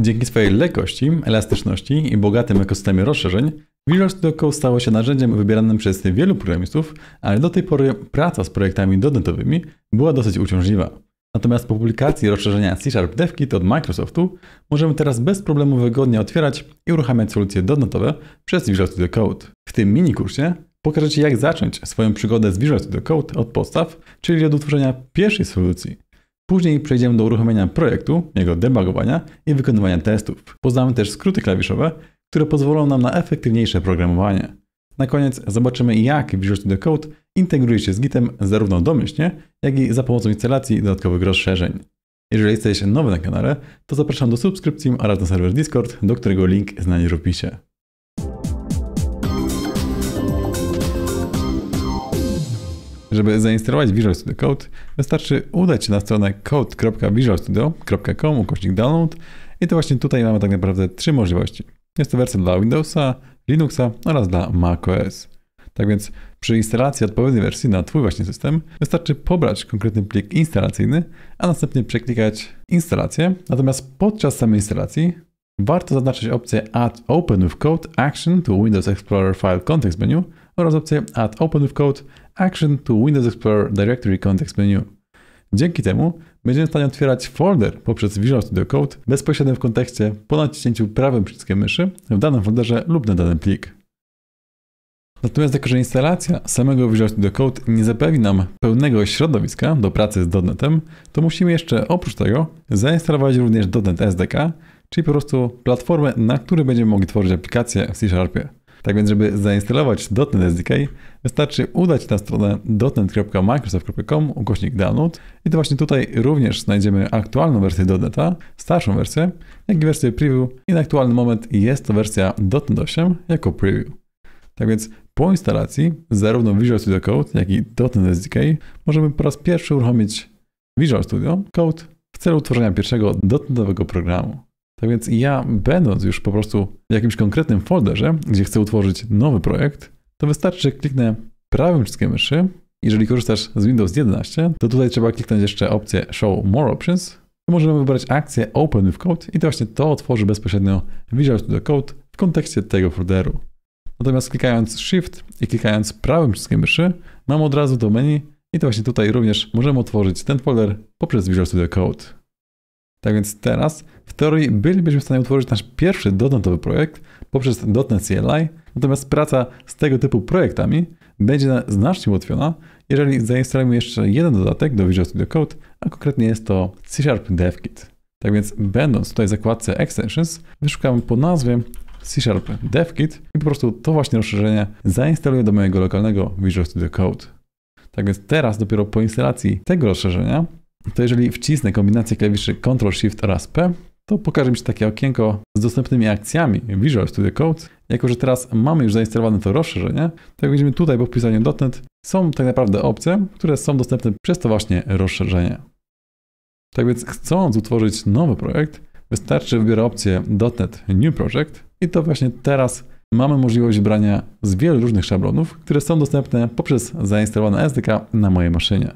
Dzięki swojej lekkości, elastyczności i bogatym ekosystemie rozszerzeń, Visual Studio Code stało się narzędziem wybieranym przez wielu programistów, ale do tej pory praca z projektami dodatkowymi była dosyć uciążliwa. Natomiast po publikacji rozszerzenia C-Sharp DevKit od Microsoftu możemy teraz bez problemu wygodnie otwierać i uruchamiać solucje dodatkowe przez Visual Studio Code. W tym mini kursie pokażę Ci jak zacząć swoją przygodę z Visual Studio Code od podstaw, czyli od utworzenia pierwszej solucji Później przejdziemy do uruchomienia projektu, jego debugowania i wykonywania testów. Poznamy też skróty klawiszowe, które pozwolą nam na efektywniejsze programowanie. Na koniec zobaczymy jak Visual Studio Code integruje się z Gitem zarówno domyślnie, jak i za pomocą instalacji dodatkowych rozszerzeń. Jeżeli jesteś nowy na kanale, to zapraszam do subskrypcji oraz na serwer Discord, do którego link znajdziesz w opisie. Żeby zainstalować Visual Studio Code, wystarczy udać się na stronę code.visualstudio.com ukośnik download i to właśnie tutaj mamy tak naprawdę trzy możliwości. Jest to wersja dla Windowsa, Linuxa oraz dla macOS. Tak więc przy instalacji odpowiedniej wersji na Twój właśnie system wystarczy pobrać konkretny plik instalacyjny, a następnie przeklikać instalację. Natomiast podczas samej instalacji warto zaznaczyć opcję Add Open with Code Action to Windows Explorer File Context Menu oraz opcję Add Open with Code Action to Windows Explorer Directory Context Menu. Dzięki temu będziemy w stanie otwierać folder poprzez Visual Studio Code bezpośrednio w kontekście po naciśnięciu prawym przyciskiem myszy w danym folderze lub na danym plik. Natomiast jako, że instalacja samego Visual Studio Code nie zapewni nam pełnego środowiska do pracy z .NETem, to musimy jeszcze oprócz tego zainstalować również .NET SDK, czyli po prostu platformę, na której będziemy mogli tworzyć aplikacje w C Sharpie. Tak więc, żeby zainstalować .NET SDK, wystarczy udać na stronę dotnet.microsoft.com ukośnik download i to właśnie tutaj również znajdziemy aktualną wersję .NET-a, starszą wersję, jak i wersję preview i na aktualny moment jest to wersja .NET 8 jako preview. Tak więc po instalacji zarówno Visual Studio Code, jak i .NET SDK możemy po raz pierwszy uruchomić Visual Studio Code w celu tworzenia pierwszego dotnetowego programu. Tak więc ja, będąc już po prostu w jakimś konkretnym folderze, gdzie chcę utworzyć nowy projekt, to wystarczy, że kliknę prawym przyciskiem myszy. Jeżeli korzystasz z Windows 11, to tutaj trzeba kliknąć jeszcze opcję Show More Options. I możemy wybrać akcję Open with Code i to właśnie to otworzy bezpośrednio Visual Studio Code w kontekście tego folderu. Natomiast klikając Shift i klikając prawym przyciskiem myszy, mam od razu do menu i to właśnie tutaj również możemy otworzyć ten folder poprzez Visual Studio Code. Tak więc teraz w teorii bylibyśmy w stanie utworzyć nasz pierwszy dotnetowy projekt poprzez dotnet CLI, natomiast praca z tego typu projektami będzie znacznie ułatwiona, jeżeli zainstalujemy jeszcze jeden dodatek do Visual Studio Code, a konkretnie jest to C Sharp DevKit. Tak więc będąc tutaj w zakładce Extensions, wyszukamy po nazwie C Sharp DevKit i po prostu to właśnie rozszerzenie zainstaluję do mojego lokalnego Visual Studio Code. Tak więc teraz dopiero po instalacji tego rozszerzenia to jeżeli wcisnę kombinację klawiszy Ctrl-Shift oraz P, to pokaże mi się takie okienko z dostępnymi akcjami Visual Studio Code. Jako, że teraz mamy już zainstalowane to rozszerzenie, to jak widzimy tutaj po wpisaniu .NET są tak naprawdę opcje, które są dostępne przez to właśnie rozszerzenie. Tak więc chcąc utworzyć nowy projekt, wystarczy wybiorę opcję .NET New Project i to właśnie teraz mamy możliwość wybrania z wielu różnych szablonów, które są dostępne poprzez zainstalowane SDK na mojej maszynie.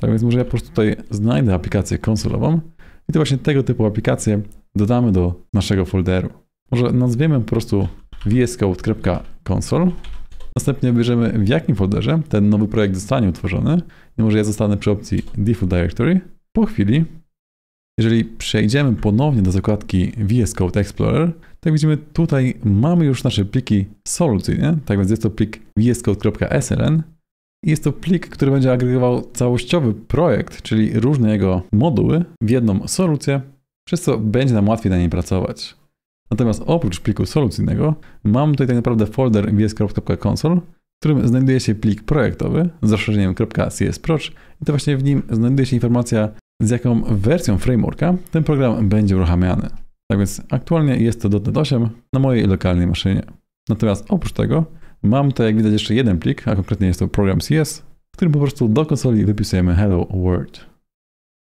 Tak więc może ja po prostu tutaj znajdę aplikację konsolową i to właśnie tego typu aplikacje dodamy do naszego folderu. Może nazwiemy po prostu vscode.console. Następnie bierzemy w jakim folderze ten nowy projekt zostanie utworzony. I może ja zostanę przy opcji Default Directory. Po chwili, jeżeli przejdziemy ponownie do zakładki VS Code Explorer, tak widzimy tutaj mamy już nasze pliki solucyjne. Tak więc jest to plik vscode.sln jest to plik, który będzie agregował całościowy projekt, czyli różne jego moduły w jedną solucję, przez co będzie nam łatwiej na niej pracować. Natomiast oprócz pliku solucyjnego mam tutaj tak naprawdę folder vs.console, w którym znajduje się plik projektowy z rozszerzeniem .csproj. i to właśnie w nim znajduje się informacja, z jaką wersją frameworka ten program będzie uruchamiany. Tak więc aktualnie jest to .NET 8 na mojej lokalnej maszynie. Natomiast oprócz tego Mam tutaj, jak widać, jeszcze jeden plik, a konkretnie jest to program CS, w którym po prostu do konsoli wypisujemy Hello World.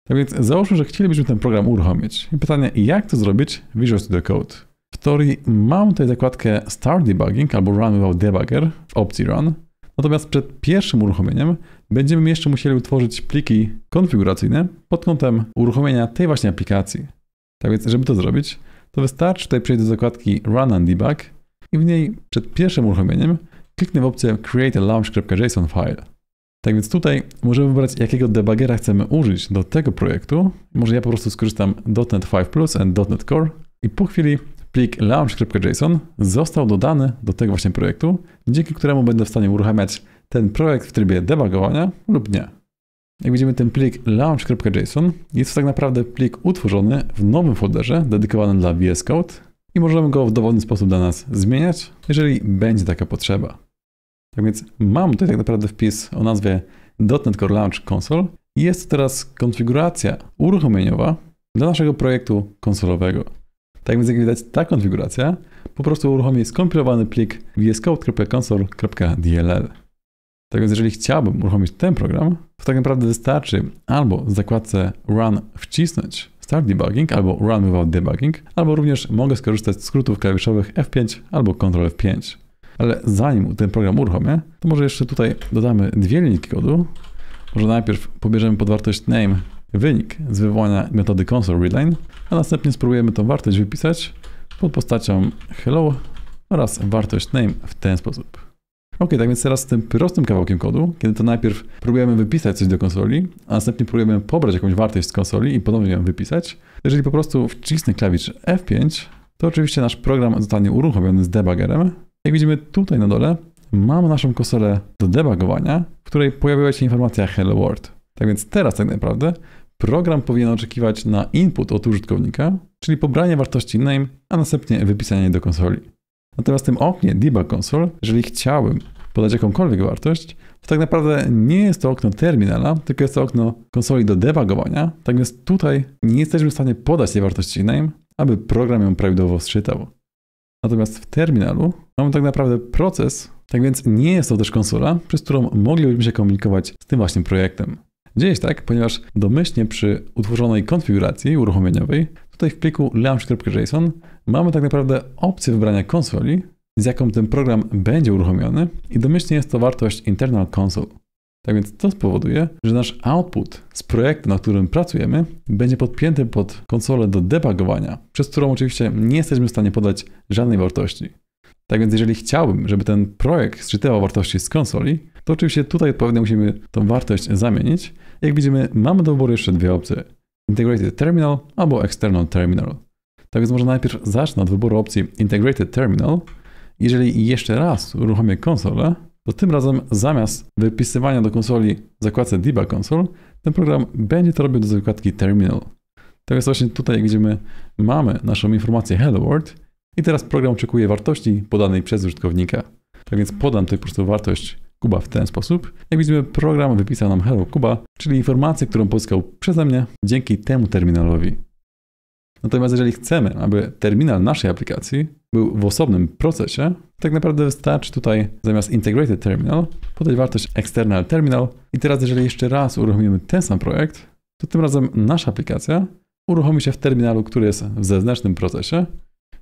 Tak więc załóżmy, że chcielibyśmy ten program uruchomić. I pytanie, jak to zrobić w Visual Studio Code? W teorii mam tutaj zakładkę Start Debugging albo Run Without Debugger w opcji Run. Natomiast przed pierwszym uruchomieniem będziemy jeszcze musieli utworzyć pliki konfiguracyjne pod kątem uruchomienia tej właśnie aplikacji. Tak więc, żeby to zrobić, to wystarczy tutaj przejść do zakładki Run and Debug i w niej przed pierwszym uruchomieniem kliknę w opcję Create a launch.json file. Tak więc tutaj możemy wybrać, jakiego debugera chcemy użyć do tego projektu. Może ja po prostu skorzystam .NET 5 Plus and .NET Core i po chwili plik launch.json został dodany do tego właśnie projektu, dzięki któremu będę w stanie uruchamiać ten projekt w trybie debugowania lub nie. Jak widzimy, ten plik launch.json jest tak naprawdę plik utworzony w nowym folderze dedykowanym dla VS Code, i możemy go w dowolny sposób dla nas zmieniać, jeżeli będzie taka potrzeba. Tak więc mam tutaj tak naprawdę wpis o nazwie .NET Core Launch Console i jest to teraz konfiguracja uruchomieniowa dla naszego projektu konsolowego. Tak więc jak widać ta konfiguracja po prostu uruchomi skompilowany plik vscode.console.dll. Tak więc jeżeli chciałbym uruchomić ten program, to tak naprawdę wystarczy albo w zakładce Run wcisnąć Start Debugging albo Run Without Debugging, albo również mogę skorzystać z skrótów klawiszowych F5 albo Ctrl F5. Ale zanim ten program uruchomię, to może jeszcze tutaj dodamy dwie linijki kodu. Może najpierw pobierzemy pod wartość name wynik z wywołania metody console readline, a następnie spróbujemy tą wartość wypisać pod postacią hello oraz wartość name w ten sposób. Ok, tak więc teraz z tym prostym kawałkiem kodu, kiedy to najpierw próbujemy wypisać coś do konsoli, a następnie próbujemy pobrać jakąś wartość z konsoli i ponownie ją wypisać, jeżeli po prostu wcisnę klawisz F5, to oczywiście nasz program zostanie uruchomiony z debugerem. Jak widzimy tutaj na dole, mamy naszą konsolę do debugowania, w której pojawiła się informacja Hello World. Tak więc teraz tak naprawdę program powinien oczekiwać na input od użytkownika, czyli pobranie wartości name, a następnie wypisanie do konsoli. Natomiast w tym oknie debug console, jeżeli chciałbym podać jakąkolwiek wartość, to tak naprawdę nie jest to okno terminala, tylko jest to okno konsoli do debugowania. Tak więc tutaj nie jesteśmy w stanie podać tej wartości name, aby program ją prawidłowo sczytał. Natomiast w terminalu mamy tak naprawdę proces, tak więc nie jest to też konsola, przez którą moglibyśmy się komunikować z tym właśnie projektem. Dzieje się tak, ponieważ domyślnie przy utworzonej konfiguracji uruchomieniowej Tutaj w pliku launch.json mamy tak naprawdę opcję wybrania konsoli, z jaką ten program będzie uruchomiony i domyślnie jest to wartość internal console. Tak więc to spowoduje, że nasz output z projektu, na którym pracujemy, będzie podpięty pod konsolę do debugowania, przez którą oczywiście nie jesteśmy w stanie podać żadnej wartości. Tak więc jeżeli chciałbym, żeby ten projekt zczytywał wartości z konsoli, to oczywiście tutaj odpowiednio musimy tą wartość zamienić. Jak widzimy, mamy do wyboru jeszcze dwie opcje. Integrated Terminal albo External Terminal. Tak więc może najpierw zacznę od wyboru opcji Integrated Terminal. Jeżeli jeszcze raz uruchomię konsolę, to tym razem zamiast wypisywania do konsoli w zakładce Debug Console, ten program będzie to robił do zakładki Terminal. Tak więc właśnie tutaj, jak widzimy, mamy naszą informację Hello World i teraz program oczekuje wartości podanej przez użytkownika. Tak więc podam tutaj po prostu wartość Kuba w ten sposób. Jak widzimy, program wypisał nam Hello Kuba, czyli informację, którą pozyskał przeze mnie dzięki temu terminalowi. Natomiast jeżeli chcemy, aby terminal naszej aplikacji był w osobnym procesie, tak naprawdę wystarczy tutaj zamiast Integrated Terminal podać wartość External Terminal i teraz jeżeli jeszcze raz uruchomimy ten sam projekt, to tym razem nasza aplikacja uruchomi się w terminalu, który jest w zewnętrznym procesie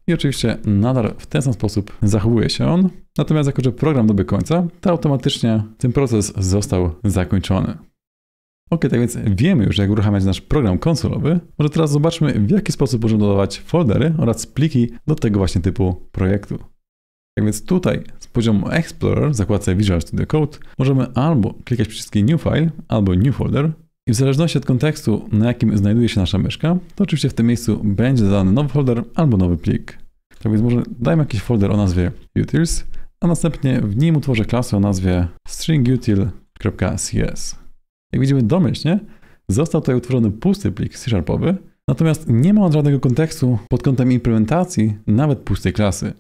i oczywiście nadal w ten sam sposób zachowuje się on, natomiast jako, że program doby końca, to automatycznie ten proces został zakończony. Ok, tak więc wiemy już, jak uruchamiać nasz program konsolowy. Może teraz zobaczmy, w jaki sposób możemy dodawać foldery oraz pliki do tego właśnie typu projektu. Tak więc tutaj z poziomu Explorer w zakładce Visual Studio Code możemy albo klikać przyciski New File albo New Folder i w zależności od kontekstu, na jakim znajduje się nasza myszka, to oczywiście w tym miejscu będzie dodany nowy folder albo nowy plik. Tak więc może dajmy jakiś folder o nazwie utils, a następnie w nim utworzę klasę o nazwie stringutil.cs. Jak widzimy domyślnie, został tutaj utworzony pusty plik C-sharpowy, natomiast nie ma on żadnego kontekstu pod kątem implementacji nawet pustej klasy.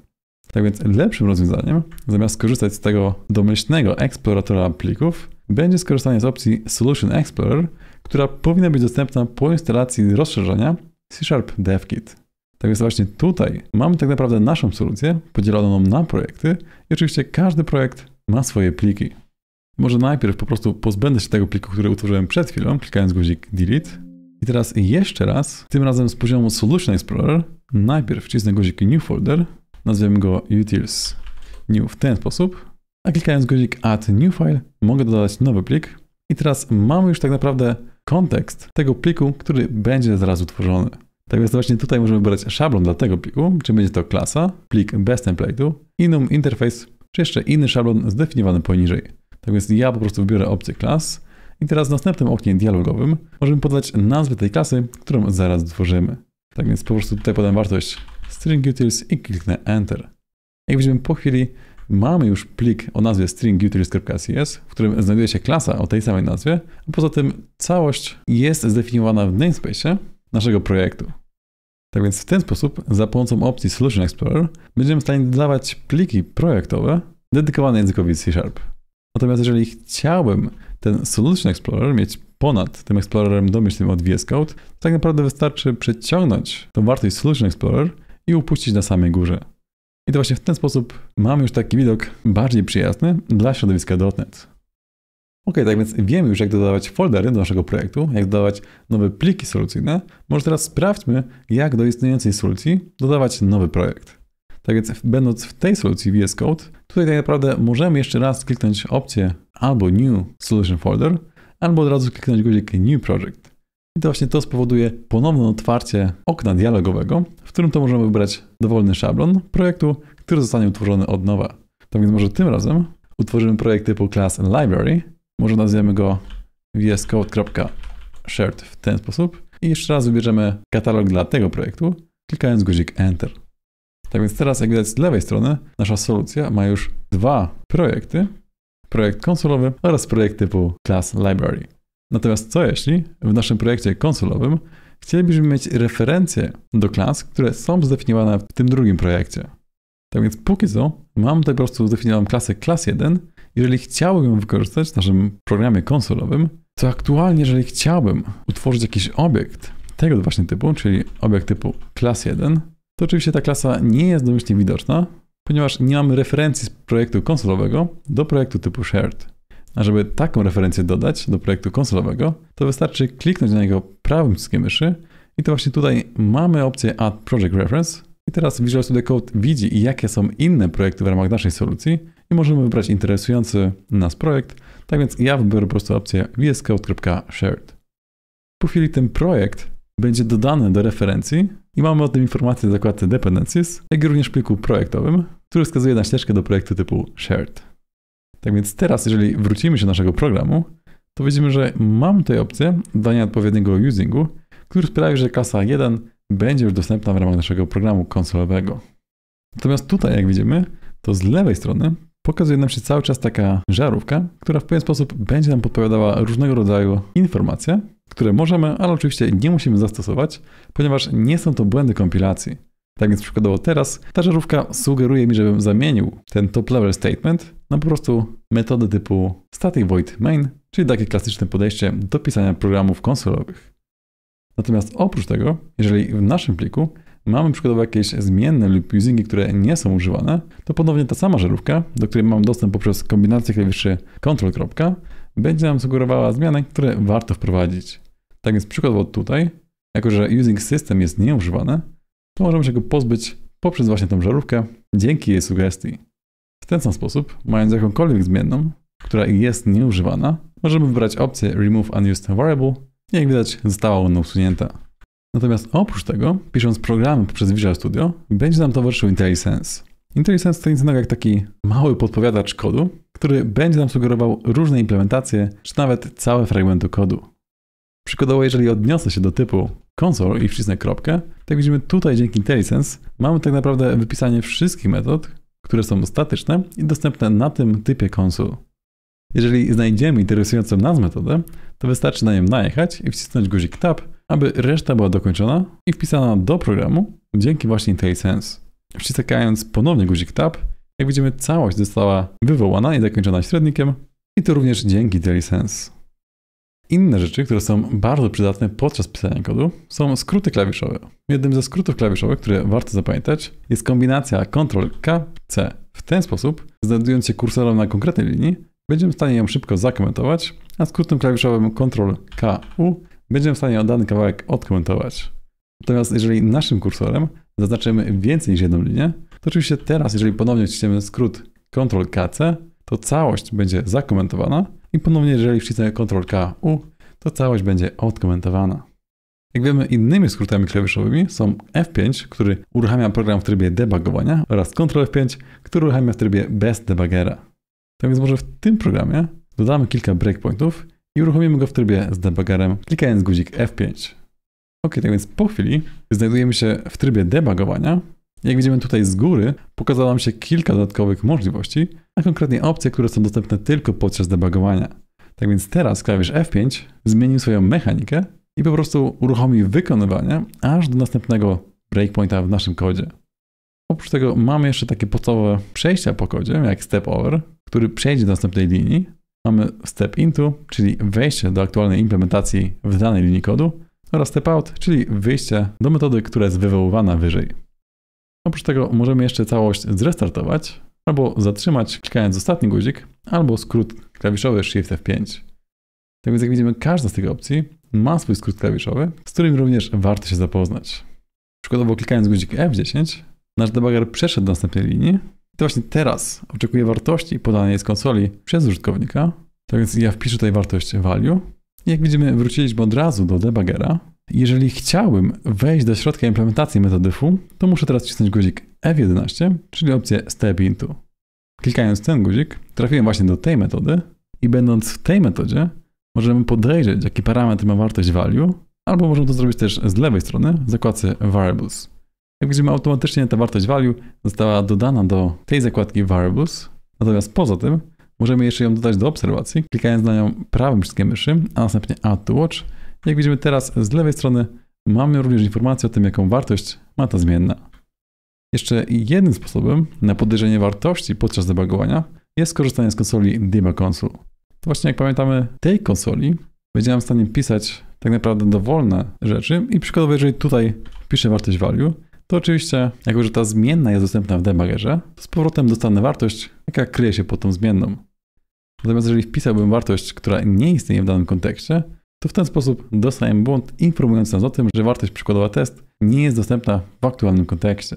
Tak więc lepszym rozwiązaniem, zamiast skorzystać z tego domyślnego eksploratora plików, będzie skorzystanie z opcji Solution Explorer, która powinna być dostępna po instalacji rozszerzenia C-Sharp DevKit. Tak więc właśnie tutaj mamy tak naprawdę naszą solucję podzieloną na projekty i oczywiście każdy projekt ma swoje pliki. Może najpierw po prostu pozbędę się tego pliku, który utworzyłem przed chwilą, klikając guzik Delete. I teraz jeszcze raz, tym razem z poziomu Solution Explorer, najpierw wcisnę guzik New Folder, nazwijmy go utils new w ten sposób, a klikając guzik add new file mogę dodać nowy plik i teraz mamy już tak naprawdę kontekst tego pliku, który będzie zaraz utworzony. Tak więc właśnie tutaj możemy wybrać szablon dla tego pliku, czy będzie to klasa, plik bez template'u, inum interface, czy jeszcze inny szablon zdefiniowany poniżej. Tak więc ja po prostu wybiorę opcję klas i teraz w następnym oknie dialogowym możemy podać nazwę tej klasy, którą zaraz tworzymy. Tak więc po prostu tutaj podam wartość stringutils i kliknę Enter. Jak widzimy po chwili mamy już plik o nazwie stringutils.cs, w którym znajduje się klasa o tej samej nazwie, a poza tym całość jest zdefiniowana w namespace naszego projektu. Tak więc w ten sposób, za pomocą opcji Solution Explorer, będziemy w stanie dodawać pliki projektowe dedykowane językowi C Sharp. Natomiast jeżeli chciałbym ten Solution Explorer mieć ponad tym eksplorerem domyślnym od VS Code, to tak naprawdę wystarczy przeciągnąć tą wartość Solution Explorer i upuścić na samej górze. I to właśnie w ten sposób mamy już taki widok bardziej przyjazny dla środowiska .NET. Ok, tak więc wiemy już jak dodawać foldery do naszego projektu, jak dodawać nowe pliki solucyjne. Może teraz sprawdźmy jak do istniejącej solucji dodawać nowy projekt. Tak więc będąc w tej solucji VS Code, tutaj tak naprawdę możemy jeszcze raz kliknąć opcję albo New Solution Folder, albo od razu kliknąć guzik New Project. I to właśnie to spowoduje ponowne otwarcie okna dialogowego, w którym to możemy wybrać dowolny szablon projektu, który zostanie utworzony od nowa. Tak więc może tym razem utworzymy projekt typu class library, może nazwiemy go vscode.shared w ten sposób i jeszcze raz wybierzemy katalog dla tego projektu, klikając guzik Enter. Tak więc teraz, jak widać z lewej strony, nasza solucja ma już dwa projekty, projekt konsolowy oraz projekt typu class library. Natomiast co jeśli w naszym projekcie konsolowym chcielibyśmy mieć referencje do klas, które są zdefiniowane w tym drugim projekcie? Tak więc póki co mam tutaj po prostu zdefiniowaną klasę class 1. Jeżeli chciałbym ją wykorzystać w naszym programie konsolowym, to aktualnie jeżeli chciałbym utworzyć jakiś obiekt tego właśnie typu, czyli obiekt typu class 1, to oczywiście ta klasa nie jest domyślnie widoczna, ponieważ nie mamy referencji z projektu konsolowego do projektu typu shared. A żeby taką referencję dodać do projektu konsolowego, to wystarczy kliknąć na niego prawym przyciskiem myszy i to właśnie tutaj mamy opcję Add Project Reference i teraz Visual Studio Code widzi, jakie są inne projekty w ramach naszej solucji i możemy wybrać interesujący nas projekt, tak więc ja wybiorę po prostu opcję vscode.shared. Po chwili ten projekt będzie dodany do referencji i mamy o tym informację z zakładce Dependencies, jak również w pliku projektowym, który wskazuje na ścieżkę do projektu typu Shared. Tak więc teraz, jeżeli wrócimy się do naszego programu, to widzimy, że mam tutaj opcję dania odpowiedniego usingu, który sprawi, że kasa 1 będzie już dostępna w ramach naszego programu konsolowego. Natomiast tutaj, jak widzimy, to z lewej strony pokazuje nam się cały czas taka żarówka, która w pewien sposób będzie nam podpowiadała różnego rodzaju informacje, które możemy, ale oczywiście nie musimy zastosować, ponieważ nie są to błędy kompilacji. Tak więc przykładowo teraz ta żarówka sugeruje mi, żebym zamienił ten top level statement na po prostu metodę typu static void main, czyli takie klasyczne podejście do pisania programów konsolowych. Natomiast oprócz tego, jeżeli w naszym pliku mamy przykładowo jakieś zmienne lub usingi, które nie są używane, to ponownie ta sama żarówka, do której mam dostęp poprzez kombinację klawiszy Ctrl. będzie nam sugerowała zmiany, które warto wprowadzić. Tak więc przykładowo tutaj, jako że using system jest nieużywane, to możemy się go pozbyć poprzez właśnie tą żarówkę dzięki jej sugestii. W ten sam sposób, mając jakąkolwiek zmienną, która jest nieużywana, możemy wybrać opcję Remove Unused Variable i jak widać została ona usunięta. Natomiast oprócz tego, pisząc programy poprzez Visual Studio, będzie nam towarzyszył IntelliSense. IntelliSense to nic innego jak taki mały podpowiadacz kodu, który będzie nam sugerował różne implementacje, czy nawet całe fragmenty kodu. Przykładowo, jeżeli odniosę się do typu console i wcisnę kropkę, tak widzimy tutaj dzięki IntelliSense mamy tak naprawdę wypisanie wszystkich metod, które są statyczne i dostępne na tym typie konsul. Jeżeli znajdziemy interesującą nas metodę, to wystarczy na nią najechać i wcisnąć guzik Tab, aby reszta była dokończona i wpisana do programu dzięki właśnie IntelliSense. Wciskając ponownie guzik Tab, jak widzimy całość została wywołana i zakończona średnikiem i to również dzięki IntelliSense. Inne rzeczy, które są bardzo przydatne podczas pisania kodu, są skróty klawiszowe. Jednym ze skrótów klawiszowych, które warto zapamiętać, jest kombinacja Ctrl-K-C. W ten sposób, znajdując się kursorem na konkretnej linii, będziemy w stanie ją szybko zakomentować, a skrótem klawiszowym Ctrl-K-U będziemy w stanie dany kawałek odkomentować. Natomiast jeżeli naszym kursorem zaznaczymy więcej niż jedną linię, to oczywiście teraz, jeżeli ponownie wciśniemy skrót Ctrl-KC, to całość będzie zakomentowana, i ponownie, jeżeli wcisnę Ctrl-K, U, to całość będzie odkomentowana. Jak wiemy, innymi skrótami klawiszowymi są F5, który uruchamia program w trybie debugowania oraz Ctrl+F5, który uruchamia w trybie bez debugera. Tak więc może w tym programie dodamy kilka breakpointów i uruchomimy go w trybie z debugerem, klikając guzik F5. Ok, tak więc po chwili znajdujemy się w trybie debugowania jak widzimy tutaj z góry, pokazało nam się kilka dodatkowych możliwości, a konkretnie opcje, które są dostępne tylko podczas debugowania. Tak więc teraz klawisz F5 zmienił swoją mechanikę i po prostu uruchomi wykonywanie aż do następnego breakpointa w naszym kodzie. Oprócz tego mamy jeszcze takie podstawowe przejścia po kodzie, jak step over, który przejdzie do następnej linii. Mamy step into, czyli wejście do aktualnej implementacji w danej linii kodu oraz step out, czyli wyjście do metody, która jest wywoływana wyżej. Oprócz tego możemy jeszcze całość zrestartować albo zatrzymać klikając ostatni guzik, albo skrót klawiszowy Shift F5. Tak więc jak widzimy, każda z tych opcji ma swój skrót klawiszowy, z którym również warto się zapoznać. Przykładowo klikając guzik F10, nasz debugger przeszedł do następnej linii i to właśnie teraz oczekuje wartości podanej z konsoli przez użytkownika. Tak więc ja wpiszę tutaj wartość value i jak widzimy wróciliśmy od razu do debugera. Jeżeli chciałbym wejść do środka implementacji metody FU, to muszę teraz wcisnąć guzik F11, czyli opcję Step Into. Klikając ten guzik, trafiłem właśnie do tej metody i będąc w tej metodzie, możemy podejrzeć, jaki parametr ma wartość value, albo możemy to zrobić też z lewej strony w zakładce Variables. Jak widzimy, automatycznie ta wartość value została dodana do tej zakładki Variables, natomiast poza tym możemy jeszcze ją dodać do obserwacji, klikając na nią prawym przyciskiem myszy, a następnie Add to Watch – jak widzimy teraz z lewej strony mamy również informację o tym, jaką wartość ma ta zmienna. Jeszcze jednym sposobem na podejrzenie wartości podczas debugowania jest korzystanie z konsoli debug console. To właśnie jak pamiętamy tej konsoli będziemy w stanie pisać tak naprawdę dowolne rzeczy i przykładowo jeżeli tutaj piszę wartość value, to oczywiście, jako że ta zmienna jest dostępna w debuggerze, z powrotem dostanę wartość, tak jaka kryje się pod tą zmienną. Natomiast jeżeli wpisałbym wartość, która nie istnieje w danym kontekście, to w ten sposób dostajemy błąd informujący nas o tym, że wartość przykładowa test nie jest dostępna w aktualnym kontekście.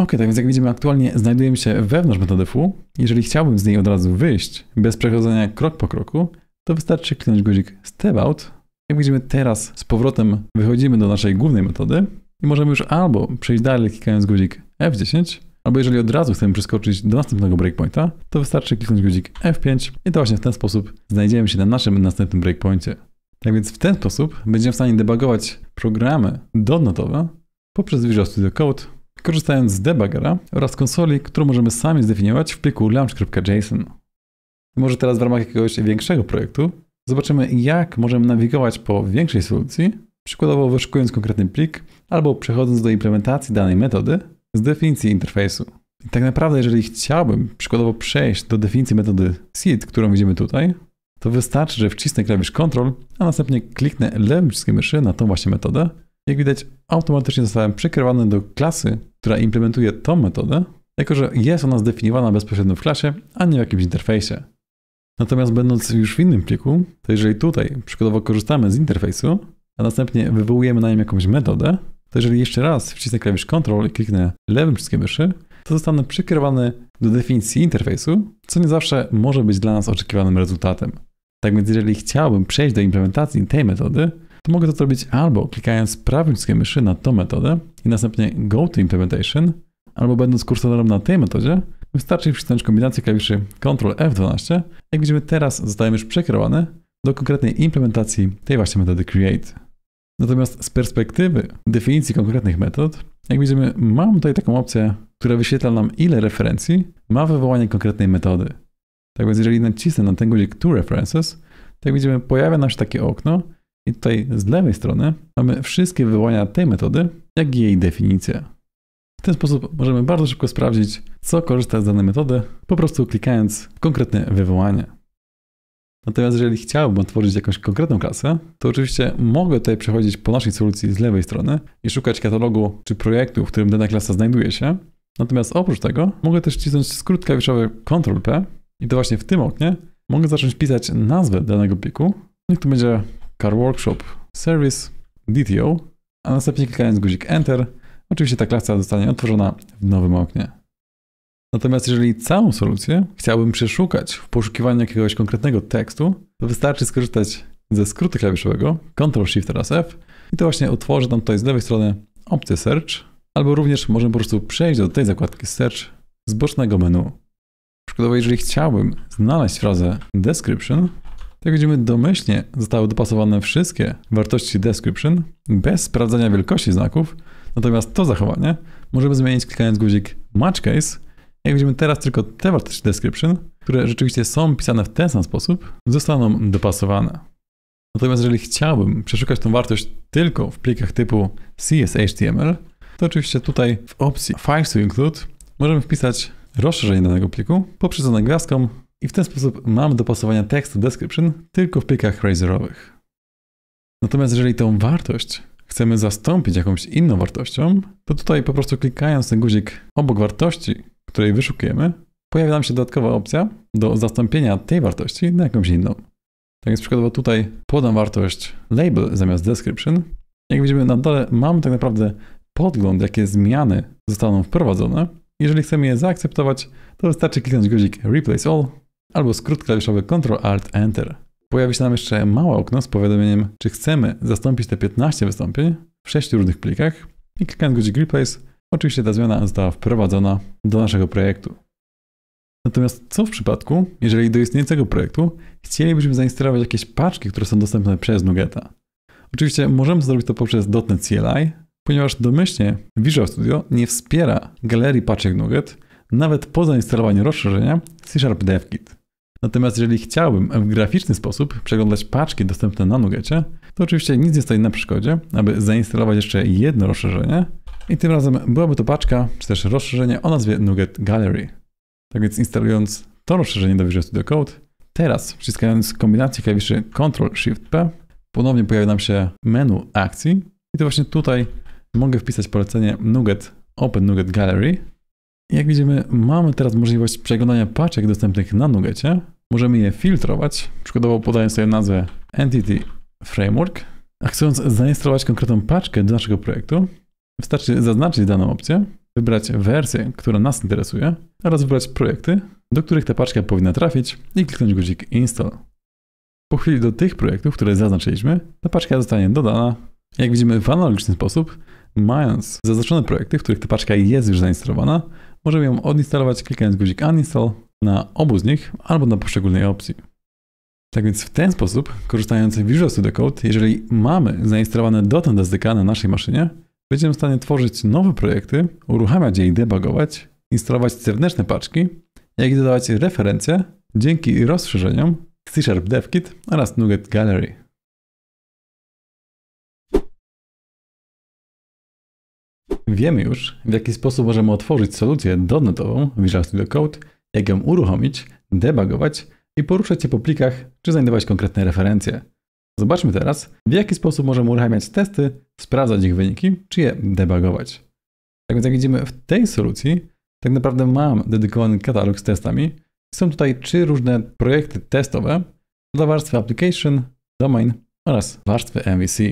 Ok, tak więc jak widzimy aktualnie znajdujemy się wewnątrz metody foo. Jeżeli chciałbym z niej od razu wyjść, bez przechodzenia krok po kroku, to wystarczy kliknąć guzik step out. Jak widzimy teraz z powrotem wychodzimy do naszej głównej metody i możemy już albo przejść dalej klikając guzik F10, Albo jeżeli od razu chcemy przeskoczyć do następnego breakpointa, to wystarczy kliknąć guzik F5 i to właśnie w ten sposób znajdziemy się na naszym następnym breakpoincie. Tak więc w ten sposób będziemy w stanie debugować programy dodnotowe poprzez Visual Studio Code, korzystając z debugera oraz konsoli, którą możemy sami zdefiniować w pliku launch.json. Może teraz w ramach jakiegoś większego projektu zobaczymy, jak możemy nawigować po większej solucji, przykładowo wyszukując konkretny plik albo przechodząc do implementacji danej metody z definicji interfejsu. I tak naprawdę, jeżeli chciałbym przykładowo przejść do definicji metody seed, którą widzimy tutaj, to wystarczy, że wcisnę klawisz Ctrl, a następnie kliknę lewym przyciskiem myszy na tą właśnie metodę. Jak widać, automatycznie zostałem przekierowany do klasy, która implementuje tą metodę, jako że jest ona zdefiniowana bezpośrednio w klasie, a nie w jakimś interfejsie. Natomiast będąc już w innym pliku, to jeżeli tutaj przykładowo korzystamy z interfejsu, a następnie wywołujemy na nim jakąś metodę, to jeżeli jeszcze raz wcisnę klawisz Ctrl i kliknę lewym przyciskiem myszy, to zostanę przykierowany do definicji interfejsu, co nie zawsze może być dla nas oczekiwanym rezultatem. Tak więc jeżeli chciałbym przejść do implementacji tej metody, to mogę to zrobić albo klikając prawym przyciskiem myszy na tą metodę i następnie Go to Implementation, albo będąc kursorem na tej metodzie, wystarczy wcisnąć kombinację klawiszy Ctrl F12. Jak widzimy teraz zostajemy już przekierowany do konkretnej implementacji tej właśnie metody create. Natomiast z perspektywy definicji konkretnych metod, jak widzimy, mam tutaj taką opcję, która wyświetla nam, ile referencji ma wywołanie konkretnej metody. Tak więc, jeżeli nacisnę na ten guzik To References, tak jak widzimy, pojawia nam się takie okno i tutaj z lewej strony mamy wszystkie wywołania tej metody, jak i jej definicję. W ten sposób możemy bardzo szybko sprawdzić, co korzysta z danej metody, po prostu klikając konkretne wywołanie. Natomiast jeżeli chciałbym tworzyć jakąś konkretną klasę, to oczywiście mogę tutaj przechodzić po naszej solucji z lewej strony i szukać katalogu czy projektu, w którym dana klasa znajduje się. Natomiast oprócz tego mogę też wcisnąć skrót klawiszowy Ctrl-P i to właśnie w tym oknie mogę zacząć pisać nazwę danego pliku. Niech to będzie Car Workshop Service DTO, a następnie klikając guzik Enter, oczywiście ta klasa zostanie otworzona w nowym oknie. Natomiast jeżeli całą solucję chciałbym przeszukać w poszukiwaniu jakiegoś konkretnego tekstu, to wystarczy skorzystać ze skrótu klawiszowego Ctrl-Shift teraz F i to właśnie utworzy tam tutaj z lewej strony opcję Search, albo również możemy po prostu przejść do tej zakładki Search z bocznego menu. Przykładowo, jeżeli chciałbym znaleźć frazę description, to jak widzimy domyślnie zostały dopasowane wszystkie wartości description bez sprawdzania wielkości znaków, natomiast to zachowanie możemy zmienić klikając guzik Match Case jak widzimy teraz tylko te wartości description, które rzeczywiście są pisane w ten sam sposób, zostaną dopasowane. Natomiast jeżeli chciałbym przeszukać tą wartość tylko w plikach typu CSHTML, to oczywiście tutaj w opcji Files to Include możemy wpisać rozszerzenie danego pliku poprzedzone gwiazdką i w ten sposób mam dopasowania tekstu description tylko w plikach razorowych. Natomiast jeżeli tą wartość chcemy zastąpić jakąś inną wartością, to tutaj po prostu klikając ten guzik obok wartości, której wyszukujemy, pojawia nam się dodatkowa opcja do zastąpienia tej wartości na jakąś inną. Tak więc przykładowo tutaj podam wartość label zamiast description. Jak widzimy na dole mamy tak naprawdę podgląd, jakie zmiany zostaną wprowadzone. Jeżeli chcemy je zaakceptować, to wystarczy kliknąć guzik Replace All albo skrót klawiszowy Ctrl-Alt-Enter. Pojawi się nam jeszcze małe okno z powiadomieniem, czy chcemy zastąpić te 15 wystąpień w 6 różnych plikach i klikając guzik Replace Oczywiście ta zmiana została wprowadzona do naszego projektu. Natomiast co w przypadku, jeżeli do istniejącego projektu chcielibyśmy zainstalować jakieś paczki, które są dostępne przez Nuggeta? Oczywiście możemy zrobić to poprzez .NET CLI, ponieważ domyślnie Visual Studio nie wspiera galerii paczek Nugget nawet po zainstalowaniu rozszerzenia C-Sharp DevKit. Natomiast jeżeli chciałbym w graficzny sposób przeglądać paczki dostępne na Nuggecie, to oczywiście nic nie stoi na przeszkodzie, aby zainstalować jeszcze jedno rozszerzenie, i tym razem byłaby to paczka, czy też rozszerzenie o nazwie Nugget Gallery. Tak więc instalując to rozszerzenie do Visual Studio Code, teraz wciskając kombinację klawiszy Ctrl-Shift-P, ponownie pojawia nam się menu akcji i to właśnie tutaj mogę wpisać polecenie Nugget Open Nugget Gallery. I jak widzimy, mamy teraz możliwość przeglądania paczek dostępnych na Nuggecie. Możemy je filtrować, przykładowo podając sobie nazwę Entity Framework. A chcąc zainstalować konkretną paczkę do naszego projektu, Wystarczy zaznaczyć daną opcję, wybrać wersję, która nas interesuje oraz wybrać projekty, do których ta paczka powinna trafić i kliknąć guzik Install. Po chwili do tych projektów, które zaznaczyliśmy, ta paczka zostanie dodana, jak widzimy w analogiczny sposób, mając zaznaczone projekty, w których ta paczka jest już zainstalowana, możemy ją odinstalować klikając guzik Uninstall na obu z nich albo na poszczególnej opcji. Tak więc w ten sposób, korzystając z Visual Studio Code, jeżeli mamy zainstalowane dotąd SDK na naszej maszynie, Będziemy w stanie tworzyć nowe projekty, uruchamiać je i debugować, instalować zewnętrzne paczki, jak i dodawać referencje dzięki rozszerzeniom C-Sharp DevKit oraz Nugget Gallery. Wiemy już, w jaki sposób możemy otworzyć solucję dotnetową Visual Studio Code, jak ją uruchomić, debugować i poruszać się po plikach czy znajdować konkretne referencje. Zobaczmy teraz, w jaki sposób możemy uruchamiać testy, sprawdzać ich wyniki, czy je debugować. Tak więc jak widzimy w tej solucji, tak naprawdę mam dedykowany katalog z testami. Są tutaj trzy różne projekty testowe dla warstwy Application, Domain oraz warstwy MVC.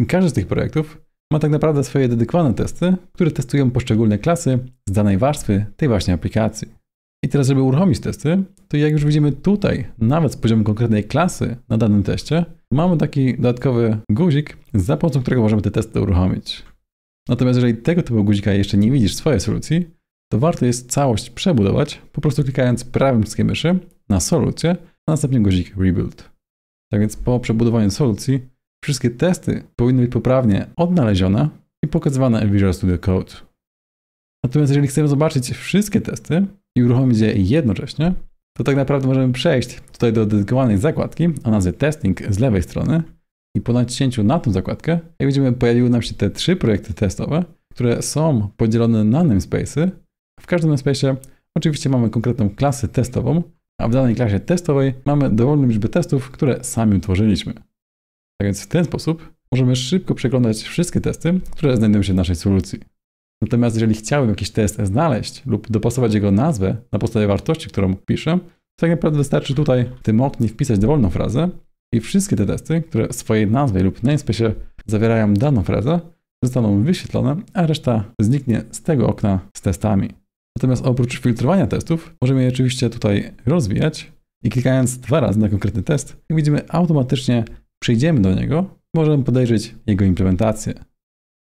I każdy z tych projektów ma tak naprawdę swoje dedykowane testy, które testują poszczególne klasy z danej warstwy tej właśnie aplikacji. I teraz, żeby uruchomić testy, to jak już widzimy tutaj, nawet z poziomu konkretnej klasy na danym teście, mamy taki dodatkowy guzik, za pomocą którego możemy te testy uruchomić. Natomiast jeżeli tego typu guzika jeszcze nie widzisz w swojej solucji, to warto jest całość przebudować, po prostu klikając prawym przyciskiem myszy na solucję, a następnie guzik rebuild. Tak więc po przebudowaniu solucji wszystkie testy powinny być poprawnie odnalezione i pokazywane w Visual Studio Code. Natomiast jeżeli chcemy zobaczyć wszystkie testy, i uruchomić je jednocześnie, to tak naprawdę możemy przejść tutaj do dedykowanej zakładki o nazwie testing z lewej strony i po naciśnięciu na tą zakładkę, jak widzimy, pojawiły nam się te trzy projekty testowe, które są podzielone na namespace'y. W każdym namespace'ie oczywiście mamy konkretną klasę testową, a w danej klasie testowej mamy dowolną liczbę testów, które sami utworzyliśmy. Tak więc w ten sposób możemy szybko przeglądać wszystkie testy, które znajdują się w naszej solucji. Natomiast jeżeli chciałbym jakiś test znaleźć lub dopasować jego nazwę na podstawie wartości, którą piszę, to tak naprawdę wystarczy tutaj w tym oknie wpisać dowolną frazę i wszystkie te testy, które w swojej nazwie lub namespace zawierają daną frazę, zostaną wyświetlone, a reszta zniknie z tego okna z testami. Natomiast oprócz filtrowania testów, możemy je oczywiście tutaj rozwijać i klikając dwa razy na konkretny test, jak widzimy, automatycznie przejdziemy do niego, możemy podejrzeć jego implementację.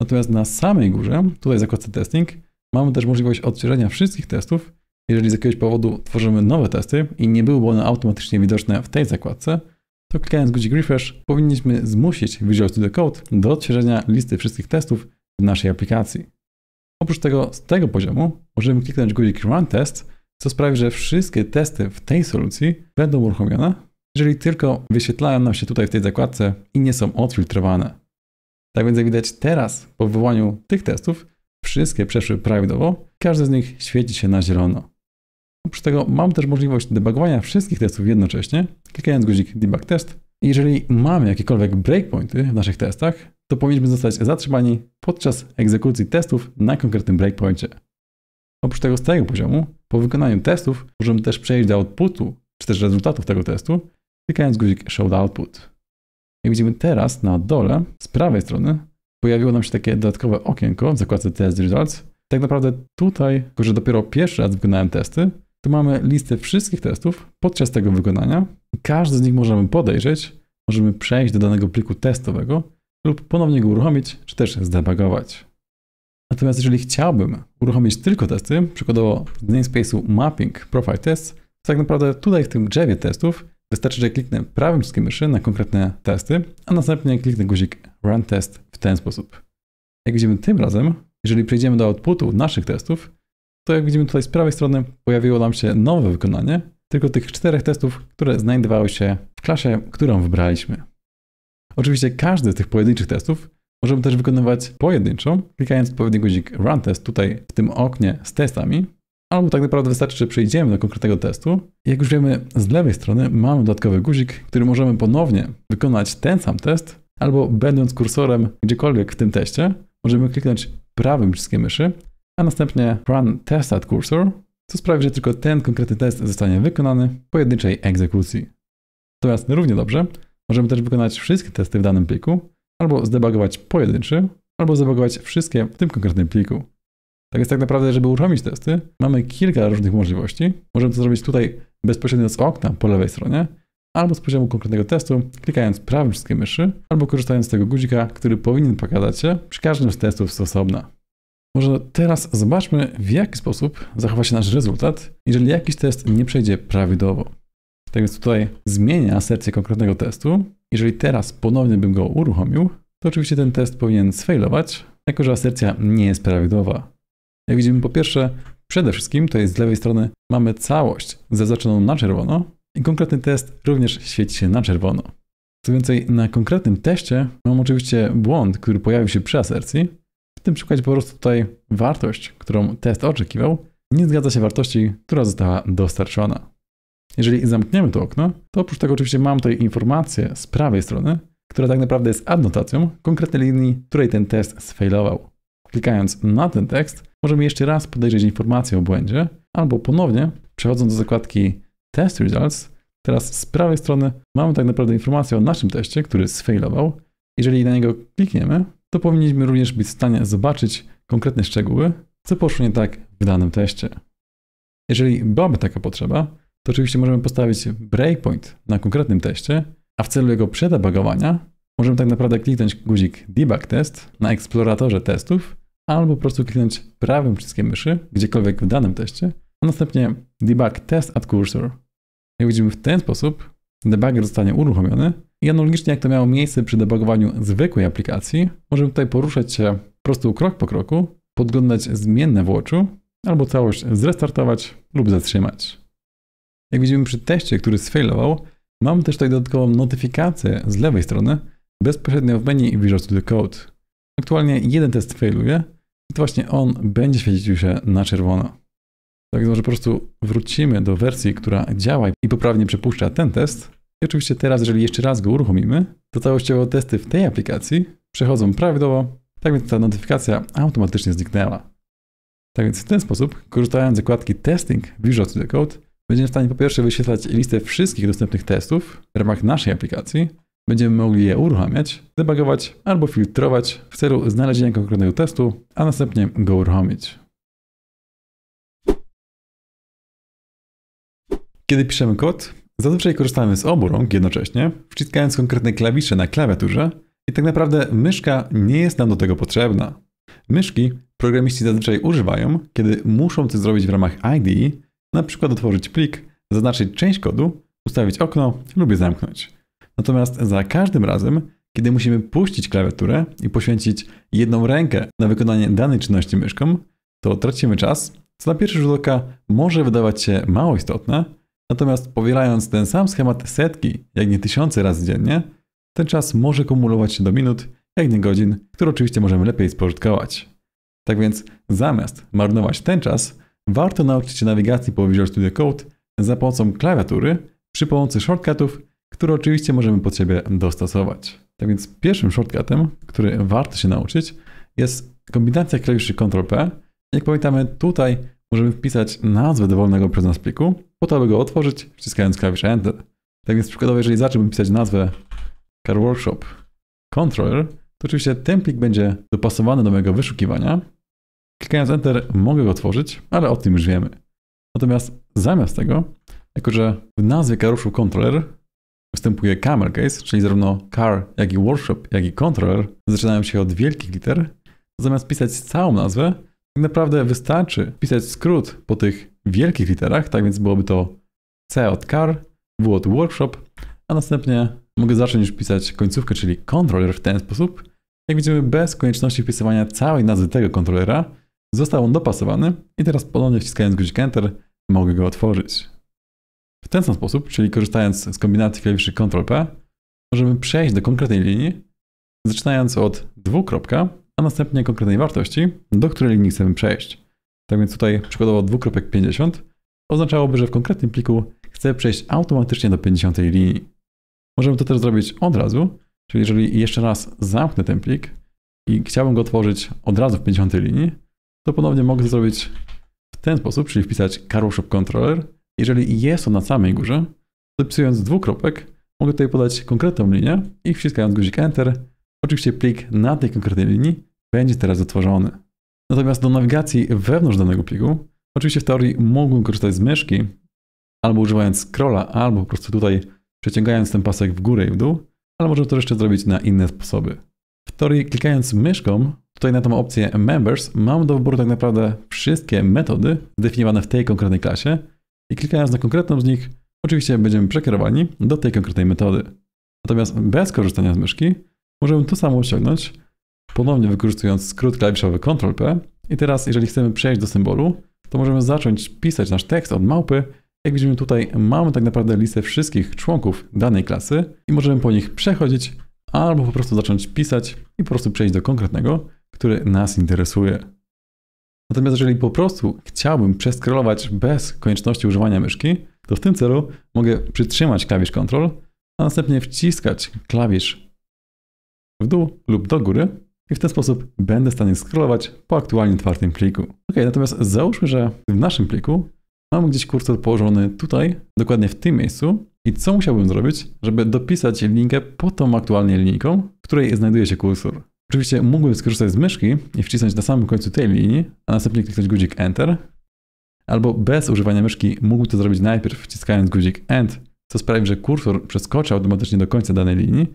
Natomiast na samej górze, tutaj zakładce Testing, mamy też możliwość odświeżenia wszystkich testów. Jeżeli z jakiegoś powodu tworzymy nowe testy i nie byłyby one automatycznie widoczne w tej zakładce, to klikając guzik Refresh powinniśmy zmusić Visual Studio Code do odświeżenia listy wszystkich testów w naszej aplikacji. Oprócz tego z tego poziomu możemy kliknąć guzik Run Test, co sprawi, że wszystkie testy w tej solucji będą uruchomione, jeżeli tylko wyświetlają nam się tutaj w tej zakładce i nie są odfiltrowane. Tak więc jak widać teraz, po wywołaniu tych testów, wszystkie przeszły prawidłowo, każdy z nich świeci się na zielono. Oprócz tego mam też możliwość debugowania wszystkich testów jednocześnie, klikając guzik debug test. Jeżeli mamy jakiekolwiek breakpointy w naszych testach, to powinniśmy zostać zatrzymani podczas egzekucji testów na konkretnym breakpointie. Oprócz tego z tego poziomu, po wykonaniu testów możemy też przejść do outputu, czy też rezultatów tego testu, klikając guzik Show Output. Jak widzimy teraz na dole, z prawej strony, pojawiło nam się takie dodatkowe okienko w zakładce Test Results. Tak naprawdę tutaj, jako że dopiero pierwszy raz wykonałem testy, tu mamy listę wszystkich testów podczas tego wykonania. Każdy z nich możemy podejrzeć, możemy przejść do danego pliku testowego lub ponownie go uruchomić, czy też zdebugować. Natomiast jeżeli chciałbym uruchomić tylko testy, przykładowo z namespace'u mapping profile test, to tak naprawdę tutaj w tym drzewie testów Wystarczy, że kliknę prawym przyciskiem myszy na konkretne testy, a następnie kliknę guzik Run Test w ten sposób. Jak widzimy tym razem, jeżeli przejdziemy do outputu naszych testów, to jak widzimy tutaj z prawej strony pojawiło nam się nowe wykonanie, tylko tych czterech testów, które znajdowały się w klasie, którą wybraliśmy. Oczywiście każdy z tych pojedynczych testów możemy też wykonywać pojedynczo, klikając odpowiedni guzik Run Test tutaj w tym oknie z testami Albo tak naprawdę wystarczy, że przejdziemy do konkretnego testu. Jak już wiemy, z lewej strony mamy dodatkowy guzik, który możemy ponownie wykonać ten sam test, albo będąc kursorem gdziekolwiek w tym teście, możemy kliknąć prawym przyciskiem myszy, a następnie Run Test at Cursor, co sprawi, że tylko ten konkretny test zostanie wykonany w pojedynczej egzekucji. Natomiast równie dobrze możemy też wykonać wszystkie testy w danym pliku, albo zdebagować pojedynczy, albo zdebagować wszystkie w tym konkretnym pliku. Tak jest tak naprawdę, żeby uruchomić testy, mamy kilka różnych możliwości. Możemy to zrobić tutaj bezpośrednio z okna po lewej stronie, albo z poziomu konkretnego testu, klikając prawym wszystkie myszy, albo korzystając z tego guzika, który powinien pokazać się przy każdym z testów z osobna. Może teraz zobaczmy, w jaki sposób zachowa się nasz rezultat, jeżeli jakiś test nie przejdzie prawidłowo. Tak więc tutaj zmienię asercję konkretnego testu. Jeżeli teraz ponownie bym go uruchomił, to oczywiście ten test powinien sfailować, jako że asercja nie jest prawidłowa. Jak widzimy, po pierwsze, przede wszystkim, to jest z lewej strony, mamy całość zaznaczoną na czerwono i konkretny test również świeci się na czerwono. Co więcej, na konkretnym teście mam oczywiście błąd, który pojawił się przy asercji. W tym przykładzie po prostu tutaj wartość, którą test oczekiwał, nie zgadza się wartości, która została dostarczona. Jeżeli zamkniemy to okno, to oprócz tego oczywiście mam tutaj informację z prawej strony, która tak naprawdę jest adnotacją konkretnej linii, której ten test sfailował. Klikając na ten tekst, możemy jeszcze raz podejrzeć informację o błędzie, albo ponownie, przechodząc do zakładki Test Results, teraz z prawej strony mamy tak naprawdę informację o naszym teście, który sfailował. Jeżeli na niego klikniemy, to powinniśmy również być w stanie zobaczyć konkretne szczegóły, co poszło nie tak w danym teście. Jeżeli byłaby taka potrzeba, to oczywiście możemy postawić breakpoint na konkretnym teście, a w celu jego przedebagowania możemy tak naprawdę kliknąć guzik debug test na eksploratorze testów albo po prostu kliknąć prawym przyciskiem myszy, gdziekolwiek w danym teście, a następnie debug test at cursor. Jak widzimy w ten sposób, debugger zostanie uruchomiony i analogicznie jak to miało miejsce przy debugowaniu zwykłej aplikacji, możemy tutaj poruszać się po prostu krok po kroku, podglądać zmienne w oczu, albo całość zrestartować lub zatrzymać. Jak widzimy przy teście, który sfailował, mamy też tutaj dodatkową notyfikację z lewej strony bezpośrednio w menu Visual Studio Code. Aktualnie jeden test failuje, to właśnie on będzie świecił się na czerwono. Tak, że po prostu wrócimy do wersji, która działa i poprawnie przepuszcza ten test. I oczywiście teraz, jeżeli jeszcze raz go uruchomimy, to całościowo testy w tej aplikacji przechodzą prawidłowo, tak więc ta notyfikacja automatycznie zniknęła. Tak więc w ten sposób, korzystając z zakładki Testing Visual Studio Code, będziemy w stanie po pierwsze wyświetlać listę wszystkich dostępnych testów w ramach naszej aplikacji, będziemy mogli je uruchamiać, debugować albo filtrować w celu znalezienia konkretnego testu, a następnie go uruchomić. Kiedy piszemy kod, zazwyczaj korzystamy z obu rąk jednocześnie, wciskając konkretne klawisze na klawiaturze i tak naprawdę myszka nie jest nam do tego potrzebna. Myszki programiści zazwyczaj używają, kiedy muszą coś zrobić w ramach IDE, na przykład otworzyć plik, zaznaczyć część kodu, ustawić okno lub je zamknąć. Natomiast za każdym razem, kiedy musimy puścić klawiaturę i poświęcić jedną rękę na wykonanie danej czynności myszką, to tracimy czas, co na pierwszy rzut oka może wydawać się mało istotne, natomiast powielając ten sam schemat setki, jak nie tysiące razy dziennie, ten czas może kumulować się do minut, jak nie godzin, które oczywiście możemy lepiej spożytkować. Tak więc zamiast marnować ten czas, warto nauczyć się nawigacji po Visual Studio Code za pomocą klawiatury, przy pomocy shortcutów które oczywiście możemy pod siebie dostosować. Tak więc pierwszym shortcutem, który warto się nauczyć, jest kombinacja klawiszy Ctrl-P. Jak pamiętamy, tutaj możemy wpisać nazwę dowolnego przez nas pliku, po to, aby go otworzyć, wciskając klawisz Enter. Tak więc przykładowo, jeżeli zacznę pisać nazwę Car Workshop Controller, to oczywiście ten plik będzie dopasowany do mojego wyszukiwania. Klikając Enter mogę go otworzyć, ale o tym już wiemy. Natomiast zamiast tego, jako że w nazwie Car Workshop Controller występuje camel case, czyli zarówno car, jak i workshop, jak i controller zaczynają się od wielkich liter, zamiast pisać całą nazwę, tak naprawdę wystarczy pisać skrót po tych wielkich literach, tak więc byłoby to C od car, W od workshop, a następnie mogę zacząć już pisać końcówkę, czyli controller w ten sposób. Jak widzimy, bez konieczności wpisywania całej nazwy tego kontrolera, został on dopasowany i teraz ponownie wciskając guzik Enter mogę go otworzyć. W ten sam sposób, czyli korzystając z kombinacji klawiszy Ctrl-P, możemy przejść do konkretnej linii, zaczynając od dwukropka, a następnie konkretnej wartości, do której linii chcemy przejść. Tak więc tutaj przykładowo dwukropek 50 oznaczałoby, że w konkretnym pliku chcę przejść automatycznie do 50 linii. Możemy to też zrobić od razu, czyli jeżeli jeszcze raz zamknę ten plik i chciałbym go otworzyć od razu w 50 linii, to ponownie mogę zrobić w ten sposób, czyli wpisać Carousel Controller jeżeli jest on na samej górze, zapisując dwukropek, mogę tutaj podać konkretną linię i wciskając guzik Enter, oczywiście plik na tej konkretnej linii będzie teraz otworzony. Natomiast do nawigacji wewnątrz danego pliku, oczywiście w teorii mógłbym korzystać z myszki, albo używając scrolla, albo po prostu tutaj przeciągając ten pasek w górę i w dół, ale możemy to jeszcze zrobić na inne sposoby. W teorii klikając myszką, tutaj na tą opcję Members, mam do wyboru tak naprawdę wszystkie metody zdefiniowane w tej konkretnej klasie, i klikając na konkretną z nich, oczywiście będziemy przekierowani do tej konkretnej metody. Natomiast bez korzystania z myszki możemy to samo osiągnąć, ponownie wykorzystując skrót klawiszowy Ctrl-P i teraz jeżeli chcemy przejść do symbolu, to możemy zacząć pisać nasz tekst od małpy. Jak widzimy tutaj mamy tak naprawdę listę wszystkich członków danej klasy i możemy po nich przechodzić albo po prostu zacząć pisać i po prostu przejść do konkretnego, który nas interesuje. Natomiast jeżeli po prostu chciałbym przeskrolować bez konieczności używania myszki, to w tym celu mogę przytrzymać klawisz Ctrl, a następnie wciskać klawisz w dół lub do góry i w ten sposób będę w stanie scrollować po aktualnie otwartym pliku. Ok, natomiast załóżmy, że w naszym pliku mam gdzieś kursor położony tutaj, dokładnie w tym miejscu i co musiałbym zrobić, żeby dopisać linkę po tą aktualnie linijką, w której znajduje się kursor. Oczywiście mógłbym skorzystać z myszki i wcisnąć na samym końcu tej linii, a następnie kliknąć guzik Enter, albo bez używania myszki mógł to zrobić najpierw wciskając guzik End, co sprawi, że kursor przeskoczy automatycznie do końca danej linii,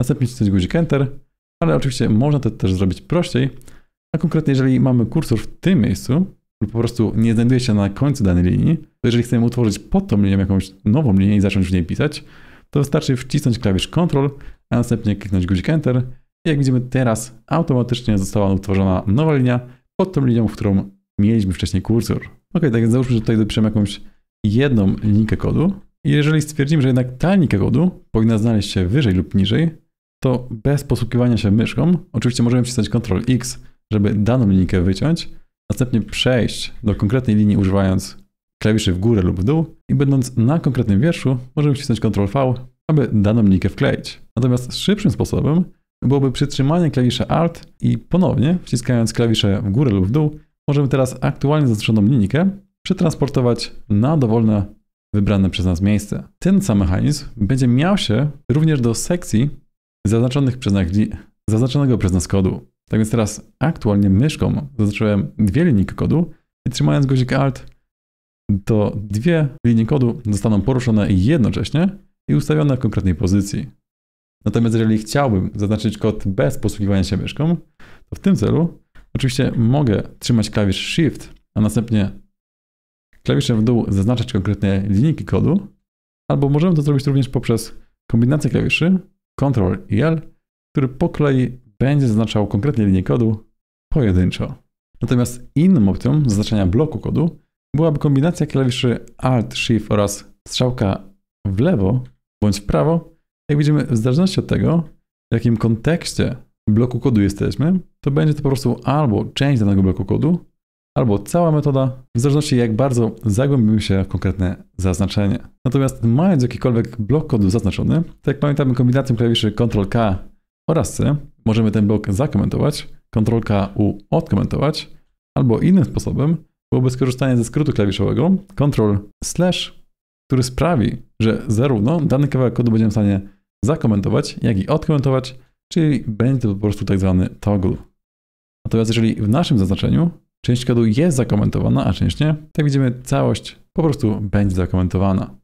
następnie wcisnąć guzik Enter, ale oczywiście można to też zrobić prościej, a konkretnie jeżeli mamy kursor w tym miejscu, lub po prostu nie znajduje się na końcu danej linii, to jeżeli chcemy utworzyć pod tą linią jakąś nową linię i zacząć w niej pisać, to wystarczy wcisnąć klawisz Ctrl, a następnie kliknąć guzik Enter jak widzimy teraz, automatycznie została utworzona nowa linia pod tą linią, w którą mieliśmy wcześniej kursor. Ok, tak więc załóżmy, że tutaj dopiszemy jakąś jedną linijkę kodu. I jeżeli stwierdzimy, że jednak ta linijka kodu powinna znaleźć się wyżej lub niżej, to bez posługiwania się myszką, oczywiście możemy wcisnąć Ctrl X, żeby daną linijkę wyciąć, następnie przejść do konkretnej linii używając klawiszy w górę lub w dół i będąc na konkretnym wierszu, możemy wcisnąć Ctrl V, aby daną linijkę wkleić. Natomiast szybszym sposobem byłoby przytrzymanie klawisza Alt i ponownie, wciskając klawisze w górę lub w dół, możemy teraz aktualnie zaznaczoną linijkę przetransportować na dowolne wybrane przez nas miejsce. Ten sam mechanizm będzie miał się również do sekcji zaznaczonych przez nas, zaznaczonego przez nas kodu. Tak więc teraz aktualnie myszką zaznaczyłem dwie linijki kodu i trzymając guzik Alt to dwie linie kodu zostaną poruszone jednocześnie i ustawione w konkretnej pozycji. Natomiast jeżeli chciałbym zaznaczyć kod bez posługiwania się myszką, to w tym celu oczywiście mogę trzymać klawisz Shift, a następnie klawiszem w dół zaznaczać konkretne linijki kodu, albo możemy to zrobić również poprzez kombinację klawiszy Ctrl i L, który po kolei będzie zaznaczał konkretnie linię kodu pojedynczo. Natomiast inną opcją zaznaczenia bloku kodu byłaby kombinacja klawiszy Alt, Shift oraz strzałka w lewo bądź w prawo, jak widzimy, w zależności od tego, w jakim kontekście bloku kodu jesteśmy, to będzie to po prostu albo część danego bloku kodu, albo cała metoda, w zależności jak bardzo zagłębimy się w konkretne zaznaczenie. Natomiast mając jakikolwiek blok kodu zaznaczony, tak jak pamiętamy kombinacją klawiszy Ctrl-K oraz C, możemy ten blok zakomentować, Ctrl-K U odkomentować, albo innym sposobem byłoby skorzystanie ze skrótu klawiszowego Ctrl slash, który sprawi, że zarówno dany kawałek kodu będziemy w stanie zakomentować, jak i odkomentować, czyli będzie to po prostu tak zwany toggle. Natomiast jeżeli w naszym zaznaczeniu część kodu jest zakomentowana, a część nie, tak widzimy całość po prostu będzie zakomentowana.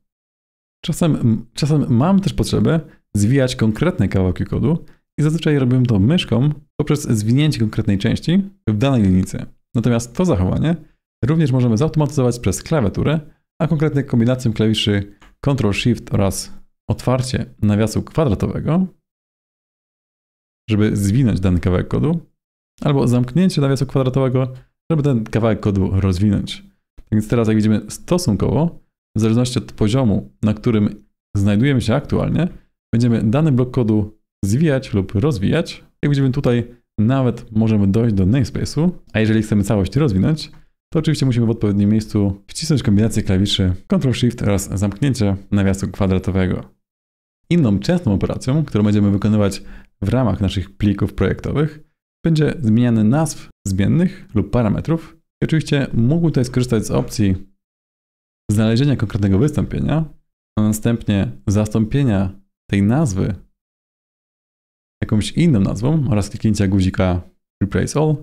Czasem, czasem mam też potrzebę zwijać konkretne kawałki kodu i zazwyczaj robię to myszką poprzez zwinięcie konkretnej części w danej linijce. Natomiast to zachowanie również możemy zautomatyzować przez klawiaturę, a konkretnie kombinacją klawiszy Ctrl-Shift oraz otwarcie nawiasu kwadratowego, żeby zwinąć dany kawałek kodu, albo zamknięcie nawiasu kwadratowego, żeby ten kawałek kodu rozwinąć. Tak więc teraz, jak widzimy, stosunkowo, w zależności od poziomu, na którym znajdujemy się aktualnie, będziemy dany blok kodu zwijać lub rozwijać. Jak widzimy tutaj, nawet możemy dojść do namespace'u, a jeżeli chcemy całość rozwinąć, to oczywiście musimy w odpowiednim miejscu wcisnąć kombinację klawiszy Ctrl-Shift oraz zamknięcie nawiasu kwadratowego. Inną częstą operacją, którą będziemy wykonywać w ramach naszych plików projektowych, będzie zmieniany nazw zmiennych lub parametrów. I oczywiście mógł tutaj skorzystać z opcji znalezienia konkretnego wystąpienia, a następnie zastąpienia tej nazwy jakąś inną nazwą oraz kliknięcia guzika Replace All.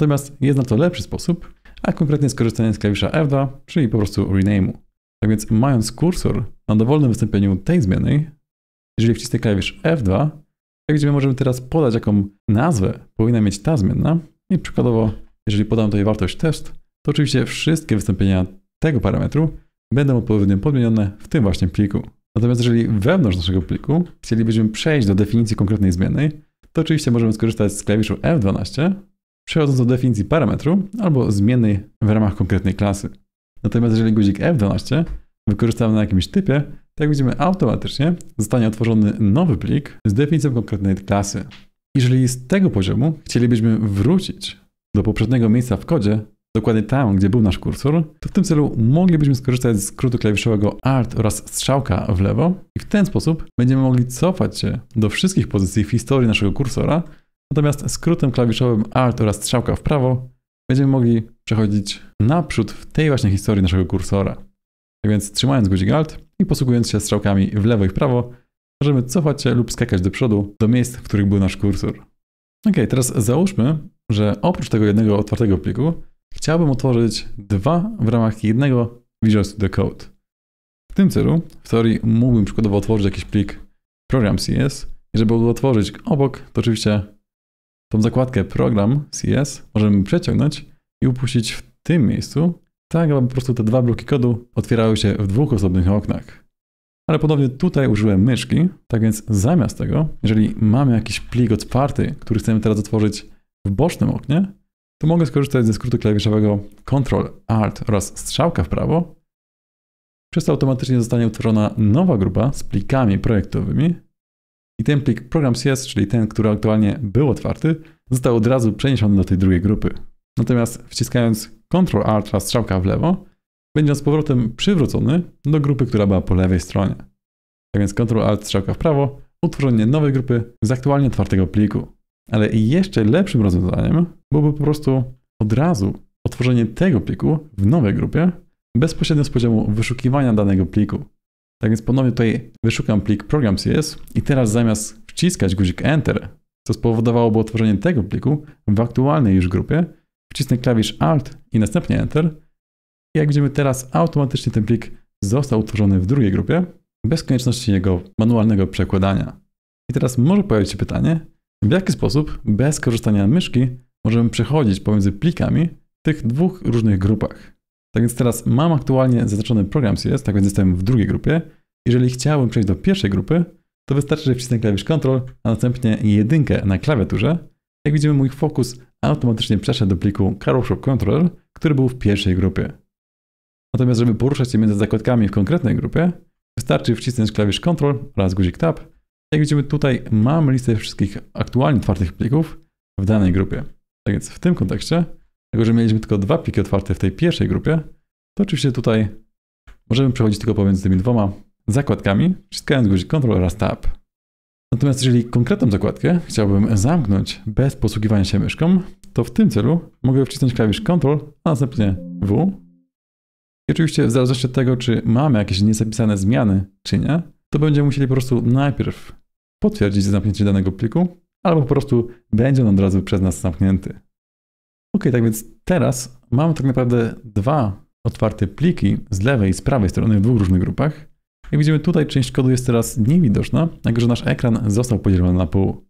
Natomiast jest na to lepszy sposób, a konkretnie skorzystanie z klawisza F2, czyli po prostu rename'u. Tak więc mając kursor na dowolnym wystąpieniu tej zmiennej, jeżeli wcisnę klawisz F2, to tak widzimy możemy teraz podać, jaką nazwę powinna mieć ta zmienna. I przykładowo, jeżeli podam tutaj wartość test, to oczywiście wszystkie wystąpienia tego parametru będą odpowiednio podmienione w tym właśnie pliku. Natomiast jeżeli wewnątrz naszego pliku chcielibyśmy przejść do definicji konkretnej zmiennej, to oczywiście możemy skorzystać z klawiszu F12, przechodząc do definicji parametru albo zmiennej w ramach konkretnej klasy. Natomiast jeżeli guzik F12 wykorzystamy na jakimś typie, to jak widzimy automatycznie zostanie otworzony nowy plik z definicją konkretnej klasy. Jeżeli z tego poziomu chcielibyśmy wrócić do poprzedniego miejsca w kodzie, dokładnie tam, gdzie był nasz kursor, to w tym celu moglibyśmy skorzystać z skrótu klawiszowego Alt oraz strzałka w lewo i w ten sposób będziemy mogli cofać się do wszystkich pozycji w historii naszego kursora, natomiast skrótem klawiszowym Alt oraz strzałka w prawo będziemy mogli przechodzić naprzód w tej właśnie historii naszego kursora. Tak więc trzymając guzik Alt i posługując się strzałkami w lewo i w prawo, możemy cofać się lub skakać do przodu do miejsc, w których był nasz kursor. Ok, teraz załóżmy, że oprócz tego jednego otwartego pliku chciałbym otworzyć dwa w ramach jednego Visual Studio Code. W tym celu, w teorii mógłbym przykładowo otworzyć jakiś plik program CS i żeby go otworzyć obok, to oczywiście tą zakładkę program CS możemy przeciągnąć i upuścić w tym miejscu tak, aby po prostu te dwa bloki kodu otwierały się w dwóch osobnych oknach. Ale podobnie tutaj użyłem myszki, tak więc zamiast tego, jeżeli mamy jakiś plik otwarty, który chcemy teraz otworzyć w bocznym oknie, to mogę skorzystać ze skrótu klawiszowego Ctrl, Alt oraz strzałka w prawo. Przez to automatycznie zostanie utworzona nowa grupa z plikami projektowymi i ten plik Programs.js, czyli ten, który aktualnie był otwarty, został od razu przeniesiony do tej drugiej grupy. Natomiast wciskając Ctrl-Alt strzałka w lewo, będzie on z powrotem przywrócony do grupy, która była po lewej stronie. Tak więc Ctrl-Alt strzałka w prawo, utworzenie nowej grupy z aktualnie otwartego pliku. Ale jeszcze lepszym rozwiązaniem byłoby po prostu od razu otworzenie tego pliku w nowej grupie bezpośrednio z poziomu wyszukiwania danego pliku. Tak więc ponownie tutaj wyszukam plik program.cs i teraz zamiast wciskać guzik Enter, co spowodowałoby otworzenie tego pliku w aktualnej już grupie, wcisnę klawisz Alt i następnie Enter. I jak widzimy teraz automatycznie ten plik został utworzony w drugiej grupie bez konieczności jego manualnego przekładania. I teraz może pojawić się pytanie, w jaki sposób bez korzystania myszki możemy przechodzić pomiędzy plikami w tych dwóch różnych grupach. Tak więc teraz mam aktualnie zaznaczony program CS, tak więc jestem w drugiej grupie. Jeżeli chciałbym przejść do pierwszej grupy, to wystarczy, że wcisnę klawisz Ctrl, a następnie jedynkę na klawiaturze jak widzimy, mój fokus automatycznie przeszedł do pliku Control, który był w pierwszej grupie. Natomiast, żeby poruszać się między zakładkami w konkretnej grupie, wystarczy wcisnąć klawisz Ctrl oraz guzik Tab. Jak widzimy tutaj mam listę wszystkich aktualnie otwartych plików w danej grupie. Tak więc w tym kontekście, jako że mieliśmy tylko dwa pliki otwarte w tej pierwszej grupie, to oczywiście tutaj możemy przechodzić tylko pomiędzy tymi dwoma zakładkami, wciskając guzik Ctrl oraz Tab. Natomiast jeżeli konkretną zakładkę chciałbym zamknąć bez posługiwania się myszką, to w tym celu mogę wcisnąć klawisz Ctrl, a następnie W. I oczywiście w zależności od tego, czy mamy jakieś niezapisane zmiany, czy nie, to będziemy musieli po prostu najpierw potwierdzić zamknięcie danego pliku, albo po prostu będzie on od razu przez nas zamknięty. Ok, tak więc teraz mamy tak naprawdę dwa otwarte pliki z lewej i z prawej strony w dwóch różnych grupach. Jak widzimy tutaj część kodu jest teraz niewidoczna, także nasz ekran został podzielony na pół.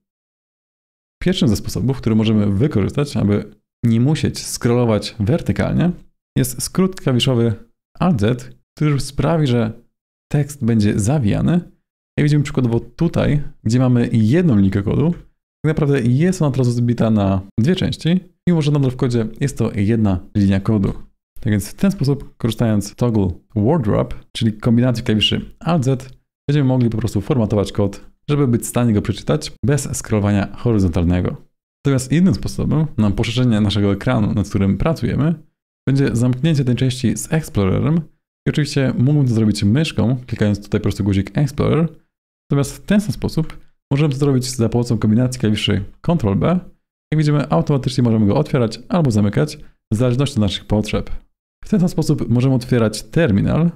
Pierwszym ze sposobów, który możemy wykorzystać, aby nie musieć scrollować wertykalnie, jest skrót klawiszowy Alt-Z, który sprawi, że tekst będzie zawijany. Jak widzimy przykładowo tutaj, gdzie mamy jedną linkę kodu, tak naprawdę jest ona teraz rozbita na dwie części, mimo że nadal w kodzie jest to jedna linia kodu. Tak więc w ten sposób, korzystając z toggle wardrobe, czyli kombinacji klawiszy Alt-Z, będziemy mogli po prostu formatować kod, żeby być w stanie go przeczytać bez scrollowania horyzontalnego. Natomiast innym sposobem na poszerzenie naszego ekranu, nad którym pracujemy, będzie zamknięcie tej części z Explorerem i oczywiście mógłbym to zrobić myszką, klikając tutaj po prostu guzik Explorer, natomiast w ten sam sposób możemy to zrobić za pomocą kombinacji klawiszy Ctrl-B. Jak widzimy, automatycznie możemy go otwierać albo zamykać w zależności od naszych potrzeb. W ten sam sposób możemy otwierać terminal,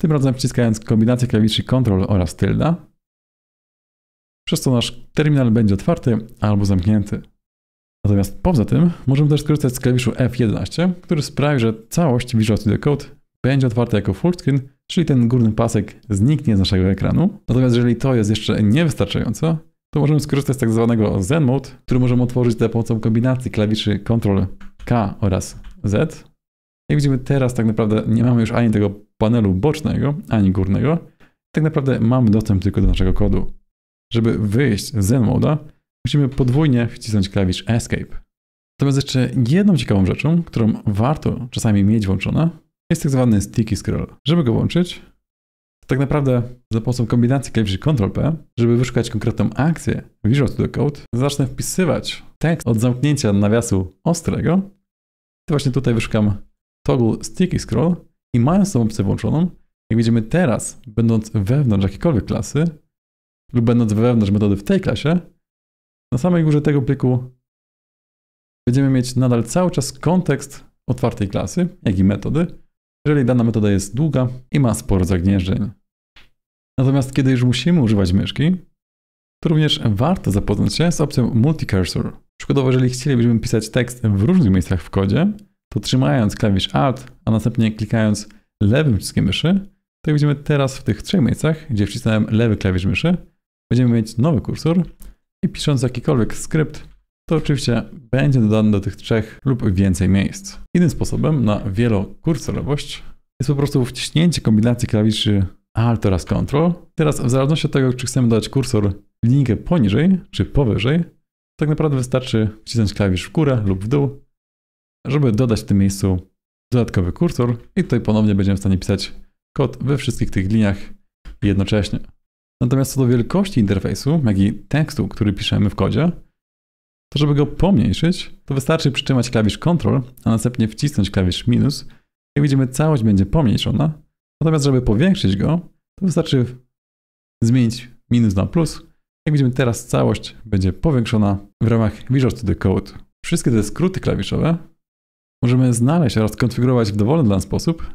tym razem wciskając kombinację klawiszy Ctrl oraz tylda, przez co nasz terminal będzie otwarty albo zamknięty. Natomiast poza tym możemy też skorzystać z klawiszu F11, który sprawi, że całość Visual Studio Code będzie otwarta jako fullscreen, czyli ten górny pasek zniknie z naszego ekranu. Natomiast jeżeli to jest jeszcze niewystarczająco, to możemy skorzystać z tak zwanego Zen Mode, który możemy otworzyć za pomocą kombinacji klawiszy Ctrl K oraz Z jak widzimy teraz tak naprawdę nie mamy już ani tego panelu bocznego, ani górnego. Tak naprawdę mamy dostęp tylko do naszego kodu. Żeby wyjść z Zen Mode'a, musimy podwójnie wcisnąć klawisz Escape. Natomiast jeszcze jedną ciekawą rzeczą, którą warto czasami mieć włączona, jest tak zwany sticky scroll. Żeby go włączyć, tak naprawdę za pomocą kombinacji klawiszy Ctrl-P, żeby wyszukać konkretną akcję Visual Studio Code, zacznę wpisywać tekst od zamknięcia nawiasu ostrego. To właśnie tutaj wyszukam toggle stick i scroll i mając tą opcję włączoną, jak widzimy teraz, będąc wewnątrz jakiejkolwiek klasy lub będąc wewnątrz metody w tej klasie, na samej górze tego pliku będziemy mieć nadal cały czas kontekst otwartej klasy, jak i metody, jeżeli dana metoda jest długa i ma sporo zagnieżdżeń. Natomiast kiedy już musimy używać myszki, to również warto zapoznać się z opcją Multicursor. Przykładowo, jeżeli chcielibyśmy pisać tekst w różnych miejscach w kodzie, to trzymając klawisz Alt, a następnie klikając lewym przyciskiem myszy, tak widzimy teraz w tych trzech miejscach, gdzie wcisnąłem lewy klawisz myszy, będziemy mieć nowy kursor i pisząc jakikolwiek skrypt, to oczywiście będzie dodany do tych trzech lub więcej miejsc. Innym sposobem na wielokursorowość jest po prostu wciśnięcie kombinacji klawiszy Alt oraz Ctrl. Teraz w zależności od tego, czy chcemy dodać kursor linijkę poniżej czy powyżej, tak naprawdę wystarczy wcisnąć klawisz w górę lub w dół żeby dodać w tym miejscu dodatkowy kursor i tutaj ponownie będziemy w stanie pisać kod we wszystkich tych liniach jednocześnie. Natomiast co do wielkości interfejsu, jak i tekstu, który piszemy w kodzie, to żeby go pomniejszyć, to wystarczy przytrzymać klawisz Ctrl, a następnie wcisnąć klawisz minus. Jak widzimy, całość będzie pomniejszona. Natomiast żeby powiększyć go, to wystarczy zmienić minus na plus. Jak widzimy, teraz całość będzie powiększona w ramach Visual Studio Code. Wszystkie te skróty klawiszowe możemy znaleźć oraz konfigurować w dowolny dla nas sposób.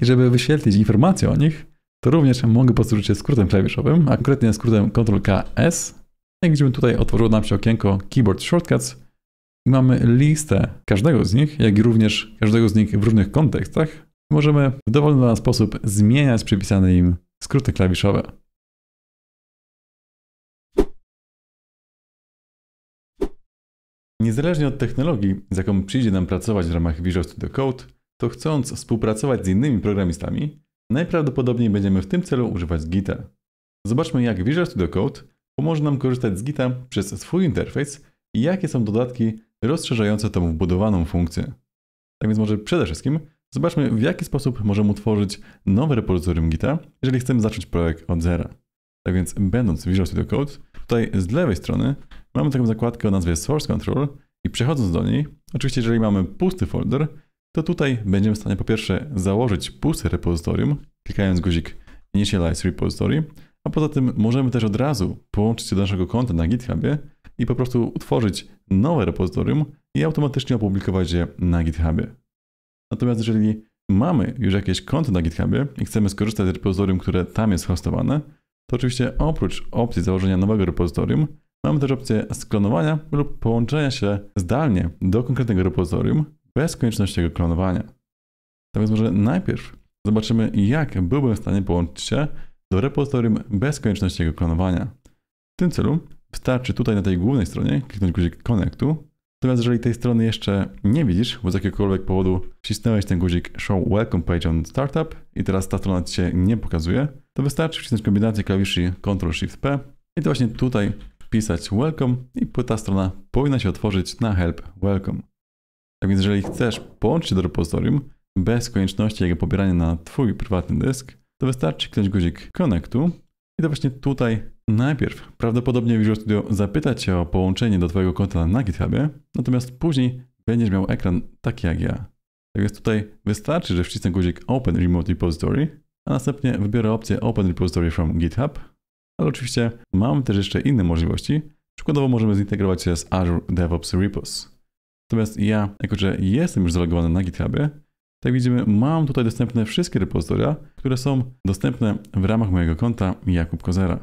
I żeby wyświetlić informacje o nich, to również mogę posłużyć się skrótem klawiszowym, a konkretnie skrótem ctrl KS. Jak no widzimy tutaj otworzyło nam się okienko Keyboard Shortcuts i mamy listę każdego z nich, jak i również każdego z nich w różnych kontekstach. Możemy w dowolny dla nas sposób zmieniać przypisane im skróty klawiszowe. Niezależnie od technologii, z jaką przyjdzie nam pracować w ramach Visual Studio Code, to chcąc współpracować z innymi programistami, najprawdopodobniej będziemy w tym celu używać Gita. Zobaczmy jak Visual Studio Code pomoże nam korzystać z Gita przez swój interfejs i jakie są dodatki rozszerzające tą wbudowaną funkcję. Tak więc może przede wszystkim zobaczmy w jaki sposób możemy utworzyć nowe repozytorium Gita, jeżeli chcemy zacząć projekt od zera. Tak więc będąc w Visual Studio Code, tutaj z lewej strony Mamy taką zakładkę o nazwie Source Control i przechodząc do niej, oczywiście jeżeli mamy pusty folder, to tutaj będziemy w stanie po pierwsze założyć puste repozytorium, klikając guzik Initialize Repository, a poza tym możemy też od razu połączyć się do naszego konta na GitHubie i po prostu utworzyć nowe repozytorium i automatycznie opublikować je na GitHubie. Natomiast jeżeli mamy już jakieś konto na GitHubie i chcemy skorzystać z repozytorium, które tam jest hostowane, to oczywiście oprócz opcji założenia nowego repozytorium Mamy też opcję sklonowania lub połączenia się zdalnie do konkretnego repozytorium bez konieczności jego klonowania. Tak więc może najpierw zobaczymy, jak byłbym w stanie połączyć się do repozytorium bez konieczności jego klonowania. W tym celu wystarczy tutaj na tej głównej stronie kliknąć guzik Connectu. Natomiast jeżeli tej strony jeszcze nie widzisz, bo z jakiegokolwiek powodu wcisnąłeś ten guzik Show Welcome Page on Startup i teraz ta strona Ci się nie pokazuje, to wystarczy wcisnąć kombinację klawiszy Ctrl-Shift-P i to właśnie tutaj wpisać welcome i płyta strona powinna się otworzyć na help welcome. Tak więc jeżeli chcesz połączyć do repozytorium bez konieczności jego pobierania na Twój prywatny dysk, to wystarczy kliknąć guzik connectu i to właśnie tutaj najpierw prawdopodobnie Visual Studio zapyta Cię o połączenie do Twojego konta na GitHubie, natomiast później będziesz miał ekran taki jak ja. Tak więc tutaj wystarczy, że wcisnę guzik Open Remote Repository, a następnie wybiorę opcję Open Repository from GitHub ale oczywiście mamy też jeszcze inne możliwości. Przykładowo możemy zintegrować się z Azure DevOps Repos. Natomiast ja, jako że jestem już zalogowany na GitHubie, tak widzimy, mam tutaj dostępne wszystkie repozytoria, które są dostępne w ramach mojego konta Jakub Kozera.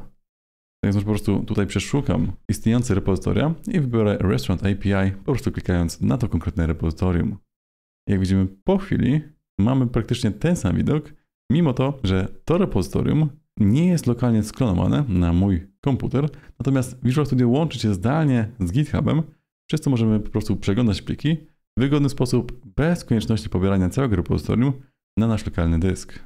Tak więc po prostu tutaj przeszukam istniejące repozytoria i wybiorę Restaurant API, po prostu klikając na to konkretne repozytorium. Jak widzimy, po chwili mamy praktycznie ten sam widok, mimo to, że to repozytorium nie jest lokalnie sklonowane na mój komputer, natomiast Visual Studio łączy się zdalnie z GitHubem, przez co możemy po prostu przeglądać pliki w wygodny sposób, bez konieczności pobierania całego repozytorium na nasz lokalny dysk.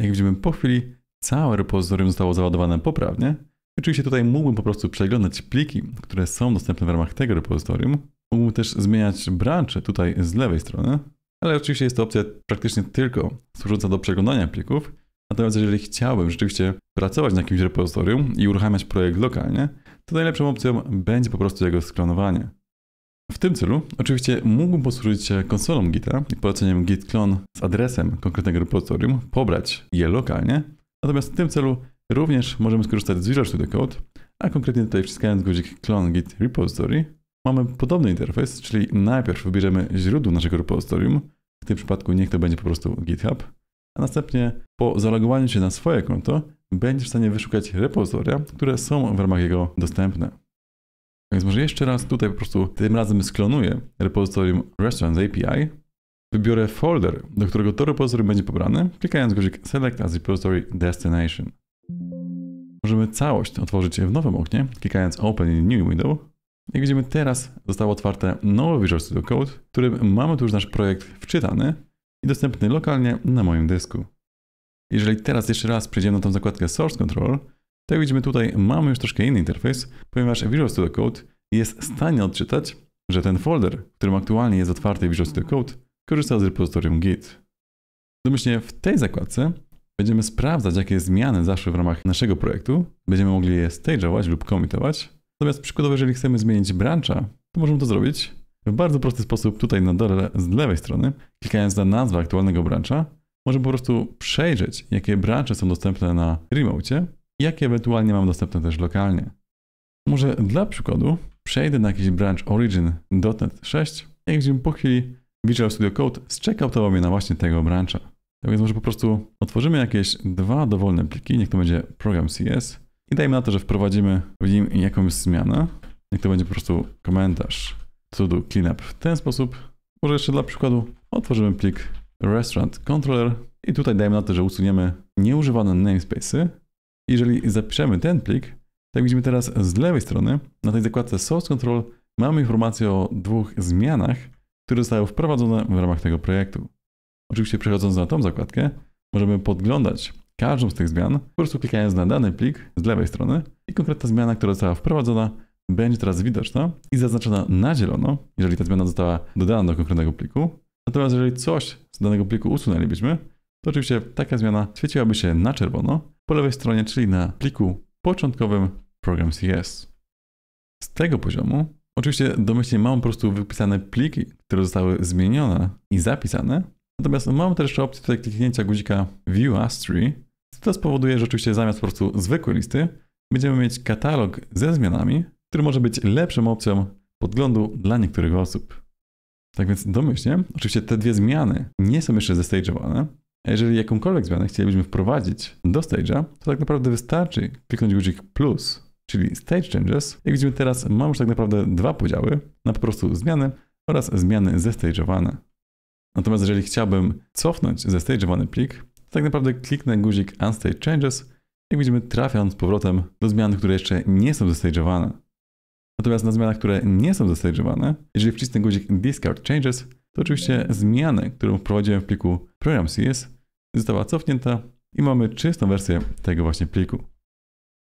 Jak widzimy po chwili, całe repozytorium zostało załadowane poprawnie. Oczywiście tutaj mógłbym po prostu przeglądać pliki, które są dostępne w ramach tego repozytorium. Mógłbym też zmieniać branże tutaj z lewej strony, ale oczywiście jest to opcja praktycznie tylko służąca do przeglądania plików, Natomiast jeżeli chciałbym rzeczywiście pracować na jakimś repozytorium i uruchamiać projekt lokalnie, to najlepszą opcją będzie po prostu jego sklonowanie. W tym celu oczywiście mógłbym posłużyć się konsolą Gita i poleceniem git clone z adresem konkretnego repozytorium, pobrać je lokalnie, natomiast w tym celu również możemy skorzystać z Visual Studio Code, a konkretnie tutaj wciskając guzik clone git repository mamy podobny interfejs, czyli najpierw wybierzemy źródło naszego repozytorium, w tym przypadku niech to będzie po prostu GitHub, a następnie po zalogowaniu się na swoje konto będziesz w stanie wyszukać repozytoria, które są w ramach jego dostępne. Więc może jeszcze raz tutaj po prostu tym razem sklonuję repozytorium Restaurants API, wybiorę folder, do którego to repozytorium będzie pobrane, klikając guzik Select as Repository Destination. Możemy całość otworzyć w nowym oknie, klikając Open in New Window. Jak widzimy teraz zostało otwarte nowe Visual Studio Code, w którym mamy tu już nasz projekt wczytany i dostępny lokalnie na moim dysku. Jeżeli teraz jeszcze raz przejdziemy na tą zakładkę Source Control, to jak widzimy tutaj mamy już troszkę inny interfejs, ponieważ Visual Studio Code jest w stanie odczytać, że ten folder, w którym aktualnie jest otwarty Visual Studio Code, korzysta z repozytorium Git. Domyślnie w tej zakładce będziemy sprawdzać, jakie zmiany zaszły w ramach naszego projektu. Będziemy mogli je stage'ować lub komitować. Natomiast przykładowo, jeżeli chcemy zmienić brancha, to możemy to zrobić w bardzo prosty sposób tutaj na dole z lewej strony, klikając na nazwę aktualnego brancha, możemy po prostu przejrzeć, jakie branże są dostępne na remote i jakie ewentualnie mam dostępne też lokalnie. Może dla przykładu przejdę na jakiś branch origin.net 6 i widzimy po chwili Visual Studio Code zcheckoutował mnie na właśnie tego brancha. Tak więc może po prostu otworzymy jakieś dwa dowolne pliki, niech to będzie program CS i dajmy na to, że wprowadzimy w nim jakąś zmianę, niech to będzie po prostu komentarz to do cleanup. W ten sposób, może jeszcze dla przykładu, otworzymy plik restaurant controller i tutaj dajemy na to, że usuniemy nieużywane namespaces. Jeżeli zapiszemy ten plik, tak widzimy teraz z lewej strony, na tej zakładce source control mamy informację o dwóch zmianach, które zostały wprowadzone w ramach tego projektu. Oczywiście przechodząc na tą zakładkę, możemy podglądać każdą z tych zmian, po prostu klikając na dany plik z lewej strony i konkretna zmiana, która została wprowadzona będzie teraz widoczna i zaznaczona na zielono, jeżeli ta zmiana została dodana do konkretnego pliku. Natomiast jeżeli coś z danego pliku usunęlibyśmy, to oczywiście taka zmiana świeciłaby się na czerwono po lewej stronie, czyli na pliku początkowym Program CS. Z tego poziomu oczywiście domyślnie mam po prostu wypisane pliki, które zostały zmienione i zapisane, natomiast mam też jeszcze opcję tutaj kliknięcia guzika View As Tree, co spowoduje, że oczywiście zamiast po prostu zwykłej listy będziemy mieć katalog ze zmianami, który może być lepszą opcją podglądu dla niektórych osób. Tak więc domyślnie, oczywiście te dwie zmiany nie są jeszcze zestage'owane, a jeżeli jakąkolwiek zmianę chcielibyśmy wprowadzić do stage'a, to tak naprawdę wystarczy kliknąć guzik plus, czyli stage changes. Jak widzimy teraz, mamy już tak naprawdę dwa podziały na po prostu zmiany oraz zmiany zestage'owane. Natomiast jeżeli chciałbym cofnąć zestage'owany plik, to tak naprawdę kliknę guzik unstage changes. Jak widzimy, trafia on z powrotem do zmian, które jeszcze nie są zestage'owane. Natomiast na zmianach, które nie są zastage'owane, jeżeli wcisnę guzik Discard Changes, to oczywiście zmianę, którą wprowadziłem w pliku Program CS została cofnięta i mamy czystą wersję tego właśnie pliku.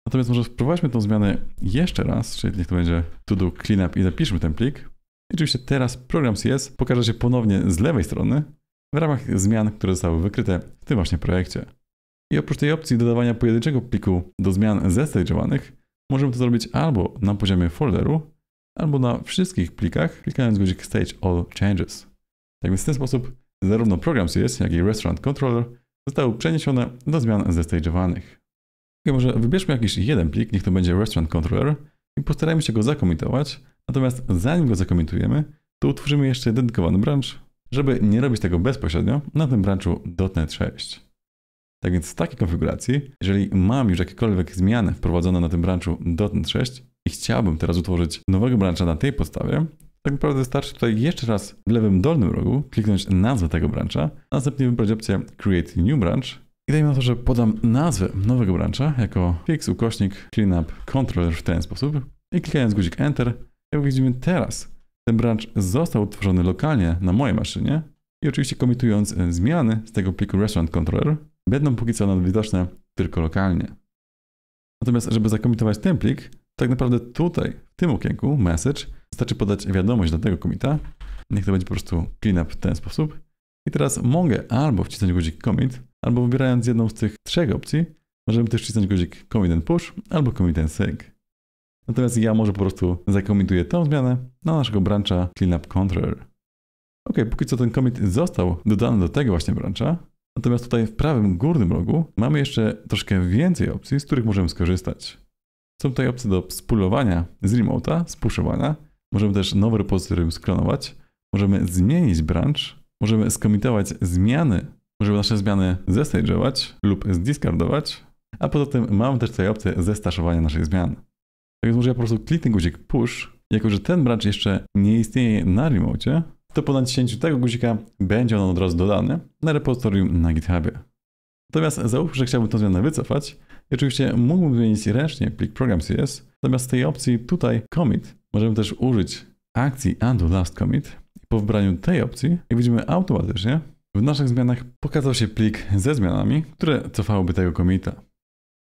Natomiast może wprowadźmy tą zmianę jeszcze raz, czyli niech to będzie to do cleanup i zapiszmy ten plik. I oczywiście teraz program CS pokaże się ponownie z lewej strony w ramach zmian, które zostały wykryte w tym właśnie projekcie. I oprócz tej opcji dodawania pojedynczego pliku do zmian zestage'owanych, Możemy to zrobić albo na poziomie folderu, albo na wszystkich plikach, klikając guzik Stage All Changes. Tak więc w ten sposób zarówno program CS, jak i Restaurant Controller zostały przeniesione do zmian zestage'owanych. I może wybierzmy jakiś jeden plik, niech to będzie Restaurant Controller i postarajmy się go zakomitować, natomiast zanim go zakomitujemy, to utworzymy jeszcze dedykowany branch, żeby nie robić tego bezpośrednio na tym branchu .NET 6. Tak więc w takiej konfiguracji, jeżeli mam już jakiekolwiek zmiany wprowadzone na tym branchu .NET 6 i chciałbym teraz utworzyć nowego brancha na tej podstawie, tak naprawdę wystarczy tutaj jeszcze raz w lewym dolnym rogu kliknąć nazwę tego brancha, następnie wybrać opcję Create New Branch i dajmy na to, że podam nazwę nowego brancha jako fix, ukośnik, cleanup, controller w ten sposób i klikając guzik Enter, jak widzimy teraz, ten branch został utworzony lokalnie na mojej maszynie i oczywiście komitując e, zmiany z tego pliku Restaurant Controller, będą póki co widoczne tylko lokalnie. Natomiast, żeby zakomitować ten plik, tak naprawdę tutaj, w tym okienku, message, wystarczy podać wiadomość do tego komita. Niech to będzie po prostu cleanup w ten sposób. I teraz mogę albo wcisnąć guzik commit, albo wybierając jedną z tych trzech opcji, możemy też wcisnąć guzik commit and push albo commit and sync. Natomiast ja może po prostu zakomituję tą zmianę na naszego brancha cleanup controller. Ok, póki co ten commit został dodany do tego właśnie brancha, Natomiast tutaj w prawym górnym rogu mamy jeszcze troszkę więcej opcji, z których możemy skorzystać. Są tutaj opcje do spulowania z remota, spuszowania. Możemy też nowe repozytorium sklonować. Możemy zmienić branch. Możemy skomitować zmiany. Możemy nasze zmiany zestage'ować lub zdiscardować. A poza tym mamy też tutaj opcję zestaszowania naszych zmian. Tak więc może ja po prostu kliknę guzik push. Jako, że ten branch jeszcze nie istnieje na remocie, po ponad tego guzika będzie on od razu dodany na repozytorium na GitHubie. Natomiast załóżmy, że chciałbym tę zmianę wycofać i oczywiście mógłbym zmienić ręcznie plik program.cs, natomiast tej opcji tutaj commit możemy też użyć akcji undo last commit i po wybraniu tej opcji, jak widzimy automatycznie, w naszych zmianach pokazał się plik ze zmianami, które cofałyby tego commita.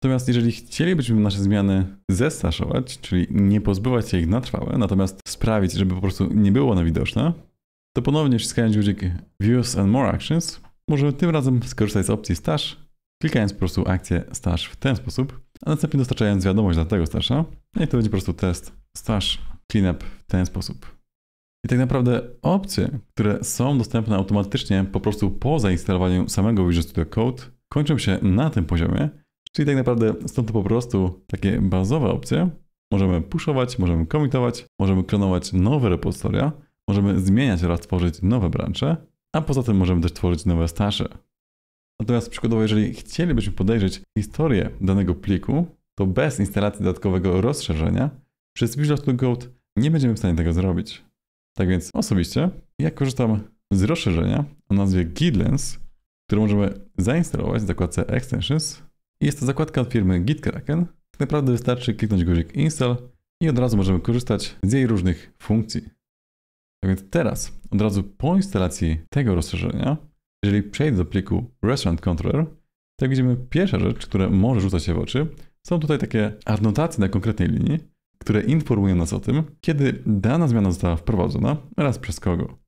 Natomiast jeżeli chcielibyśmy nasze zmiany zestaszować, czyli nie pozbywać się ich na trwałe, natomiast sprawić, żeby po prostu nie było one widoczne, to ponownie wciskając guzik Views and More Actions możemy tym razem skorzystać z opcji Stash, klikając po prostu akcję Stash w ten sposób, a następnie dostarczając wiadomość dla tego Stasha no i to będzie po prostu test Stash Cleanup w ten sposób. I tak naprawdę opcje, które są dostępne automatycznie po prostu po zainstalowaniu samego Visual Studio Code kończą się na tym poziomie, czyli tak naprawdę są to po prostu takie bazowe opcje. Możemy pushować, możemy komitować, możemy klonować nowe repozytoria, Możemy zmieniać oraz tworzyć nowe branże, a poza tym możemy też tworzyć nowe stasze. Natomiast przykładowo, jeżeli chcielibyśmy podejrzeć historię danego pliku, to bez instalacji dodatkowego rozszerzenia przez Visual Studio Code nie będziemy w stanie tego zrobić. Tak więc osobiście ja korzystam z rozszerzenia o nazwie GitLens, które możemy zainstalować w zakładce Extensions. Jest to zakładka od firmy Gitkraken. Tak naprawdę wystarczy kliknąć guzik Install i od razu możemy korzystać z jej różnych funkcji. Tak więc teraz, od razu po instalacji tego rozszerzenia, jeżeli przejdę do pliku Restaurant Controller, to widzimy pierwsza rzecz, która może rzucać się w oczy. Są tutaj takie adnotacje na konkretnej linii, które informują nas o tym, kiedy dana zmiana została wprowadzona oraz przez kogo.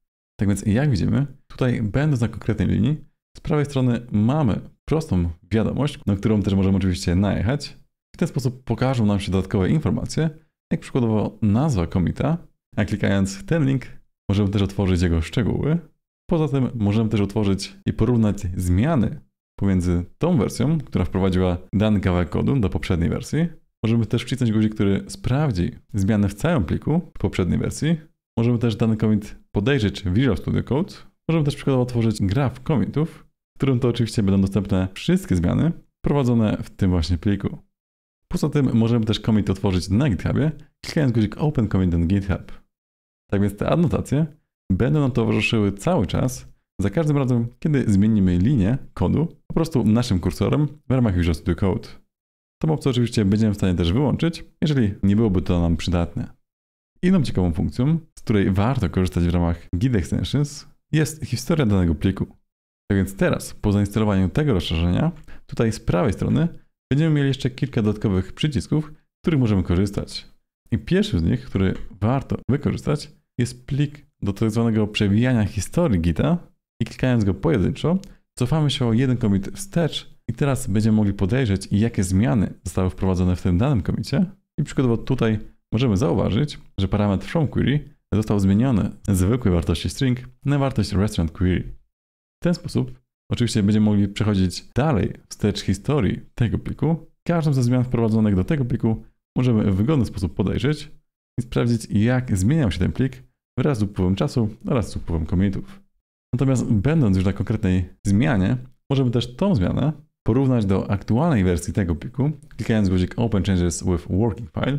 Tak więc jak widzimy, tutaj będąc na konkretnej linii, z prawej strony mamy prostą wiadomość, na którą też możemy oczywiście najechać. W ten sposób pokażą nam się dodatkowe informacje, jak przykładowo nazwa komita, a klikając ten link Możemy też otworzyć jego szczegóły. Poza tym możemy też otworzyć i porównać zmiany pomiędzy tą wersją, która wprowadziła dany kawałek kodu do poprzedniej wersji. Możemy też wcisnąć guzik, który sprawdzi zmiany w całym pliku w poprzedniej wersji. Możemy też dany commit podejrzeć w Visual Studio Code. Możemy też przykładowo otworzyć graf commitów, w którym to oczywiście będą dostępne wszystkie zmiany prowadzone w tym właśnie pliku. Poza tym możemy też commit otworzyć na GitHubie, klikając guzik Open Commit on GitHub. Tak więc te anotacje będą nam towarzyszyły cały czas, za każdym razem, kiedy zmienimy linię kodu, po prostu naszym kursorem w ramach Visual Studio Code. Tą opcję oczywiście będziemy w stanie też wyłączyć, jeżeli nie byłoby to nam przydatne. Inną ciekawą funkcją, z której warto korzystać w ramach Git Extensions, jest historia danego pliku. Tak więc teraz, po zainstalowaniu tego rozszerzenia, tutaj z prawej strony będziemy mieli jeszcze kilka dodatkowych przycisków, z których możemy korzystać. I pierwszy z nich, który warto wykorzystać, jest plik do tak zwanego przewijania historii Gita i klikając go pojedynczo, cofamy się o jeden commit wstecz i teraz będziemy mogli podejrzeć, jakie zmiany zostały wprowadzone w tym danym komicie. I przykładowo tutaj możemy zauważyć, że parametr from query został zmieniony z zwykłej wartości string na wartość restaurant query. W ten sposób oczywiście będziemy mogli przechodzić dalej wstecz historii tego pliku. Każdą ze zmian wprowadzonych do tego pliku możemy w wygodny sposób podejrzeć i sprawdzić, jak zmieniał się ten plik wraz z upływem czasu oraz z upływem commitów. Natomiast będąc już na konkretnej zmianie, możemy też tą zmianę porównać do aktualnej wersji tego pliku, klikając guzik Open Changes with Working File.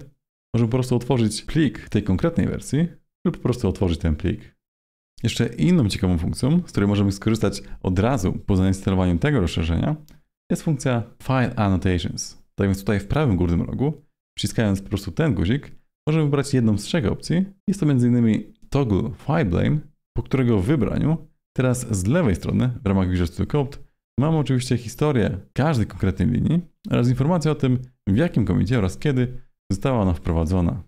Możemy po prostu otworzyć plik tej konkretnej wersji lub po prostu otworzyć ten plik. Jeszcze inną ciekawą funkcją, z której możemy skorzystać od razu po zainstalowaniu tego rozszerzenia, jest funkcja File Annotations. Tak więc tutaj w prawym górnym rogu, przyciskając po prostu ten guzik, możemy wybrać jedną z trzech opcji. Jest to m.in. toggle FileBlame, po którego wybraniu teraz z lewej strony w ramach Visual Studio Code mamy oczywiście historię każdej konkretnej linii oraz informację o tym, w jakim komicie oraz kiedy została ona wprowadzona.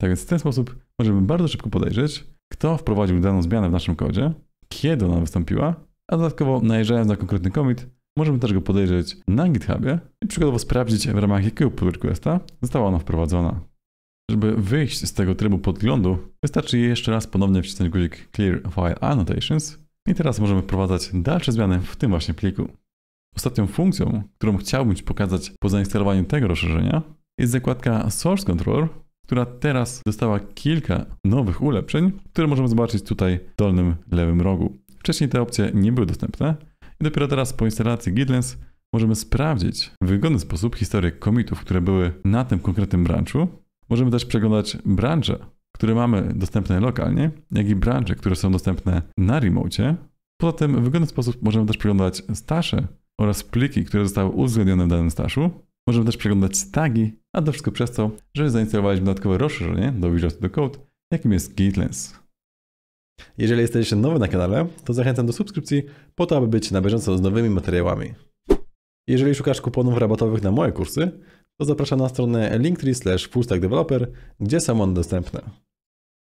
Tak więc w ten sposób możemy bardzo szybko podejrzeć, kto wprowadził daną zmianę w naszym kodzie, kiedy ona wystąpiła, a dodatkowo najeżdżając na konkretny commit, możemy też go podejrzeć na GitHubie i przykładowo sprawdzić w ramach jakiego pull requesta została ona wprowadzona. Żeby wyjść z tego trybu podglądu, wystarczy jeszcze raz ponownie wcisnąć guzik Clear File Annotations i teraz możemy wprowadzać dalsze zmiany w tym właśnie pliku. Ostatnią funkcją, którą chciałbym Ci pokazać po zainstalowaniu tego rozszerzenia jest zakładka Source Control, która teraz dostała kilka nowych ulepszeń, które możemy zobaczyć tutaj w dolnym lewym rogu. Wcześniej te opcje nie były dostępne i dopiero teraz po instalacji GitLens możemy sprawdzić w wygodny sposób historię komitów, które były na tym konkretnym branchu Możemy też przeglądać branże, które mamy dostępne lokalnie, jak i branże, które są dostępne na remocie. Poza tym w wygodny sposób możemy też przeglądać stasze oraz pliki, które zostały uwzględnione w danym staszu. Możemy też przeglądać tagi, a to wszystko przez to, że zainstalowaliśmy dodatkowe rozszerzenie do Visual Studio Code, jakim jest GitLens. Jeżeli jesteś nowy na kanale, to zachęcam do subskrypcji po to, aby być na bieżąco z nowymi materiałami. Jeżeli szukasz kuponów rabatowych na moje kursy, to zapraszam na stronę linktree slash fullstackdeveloper, gdzie są one dostępne.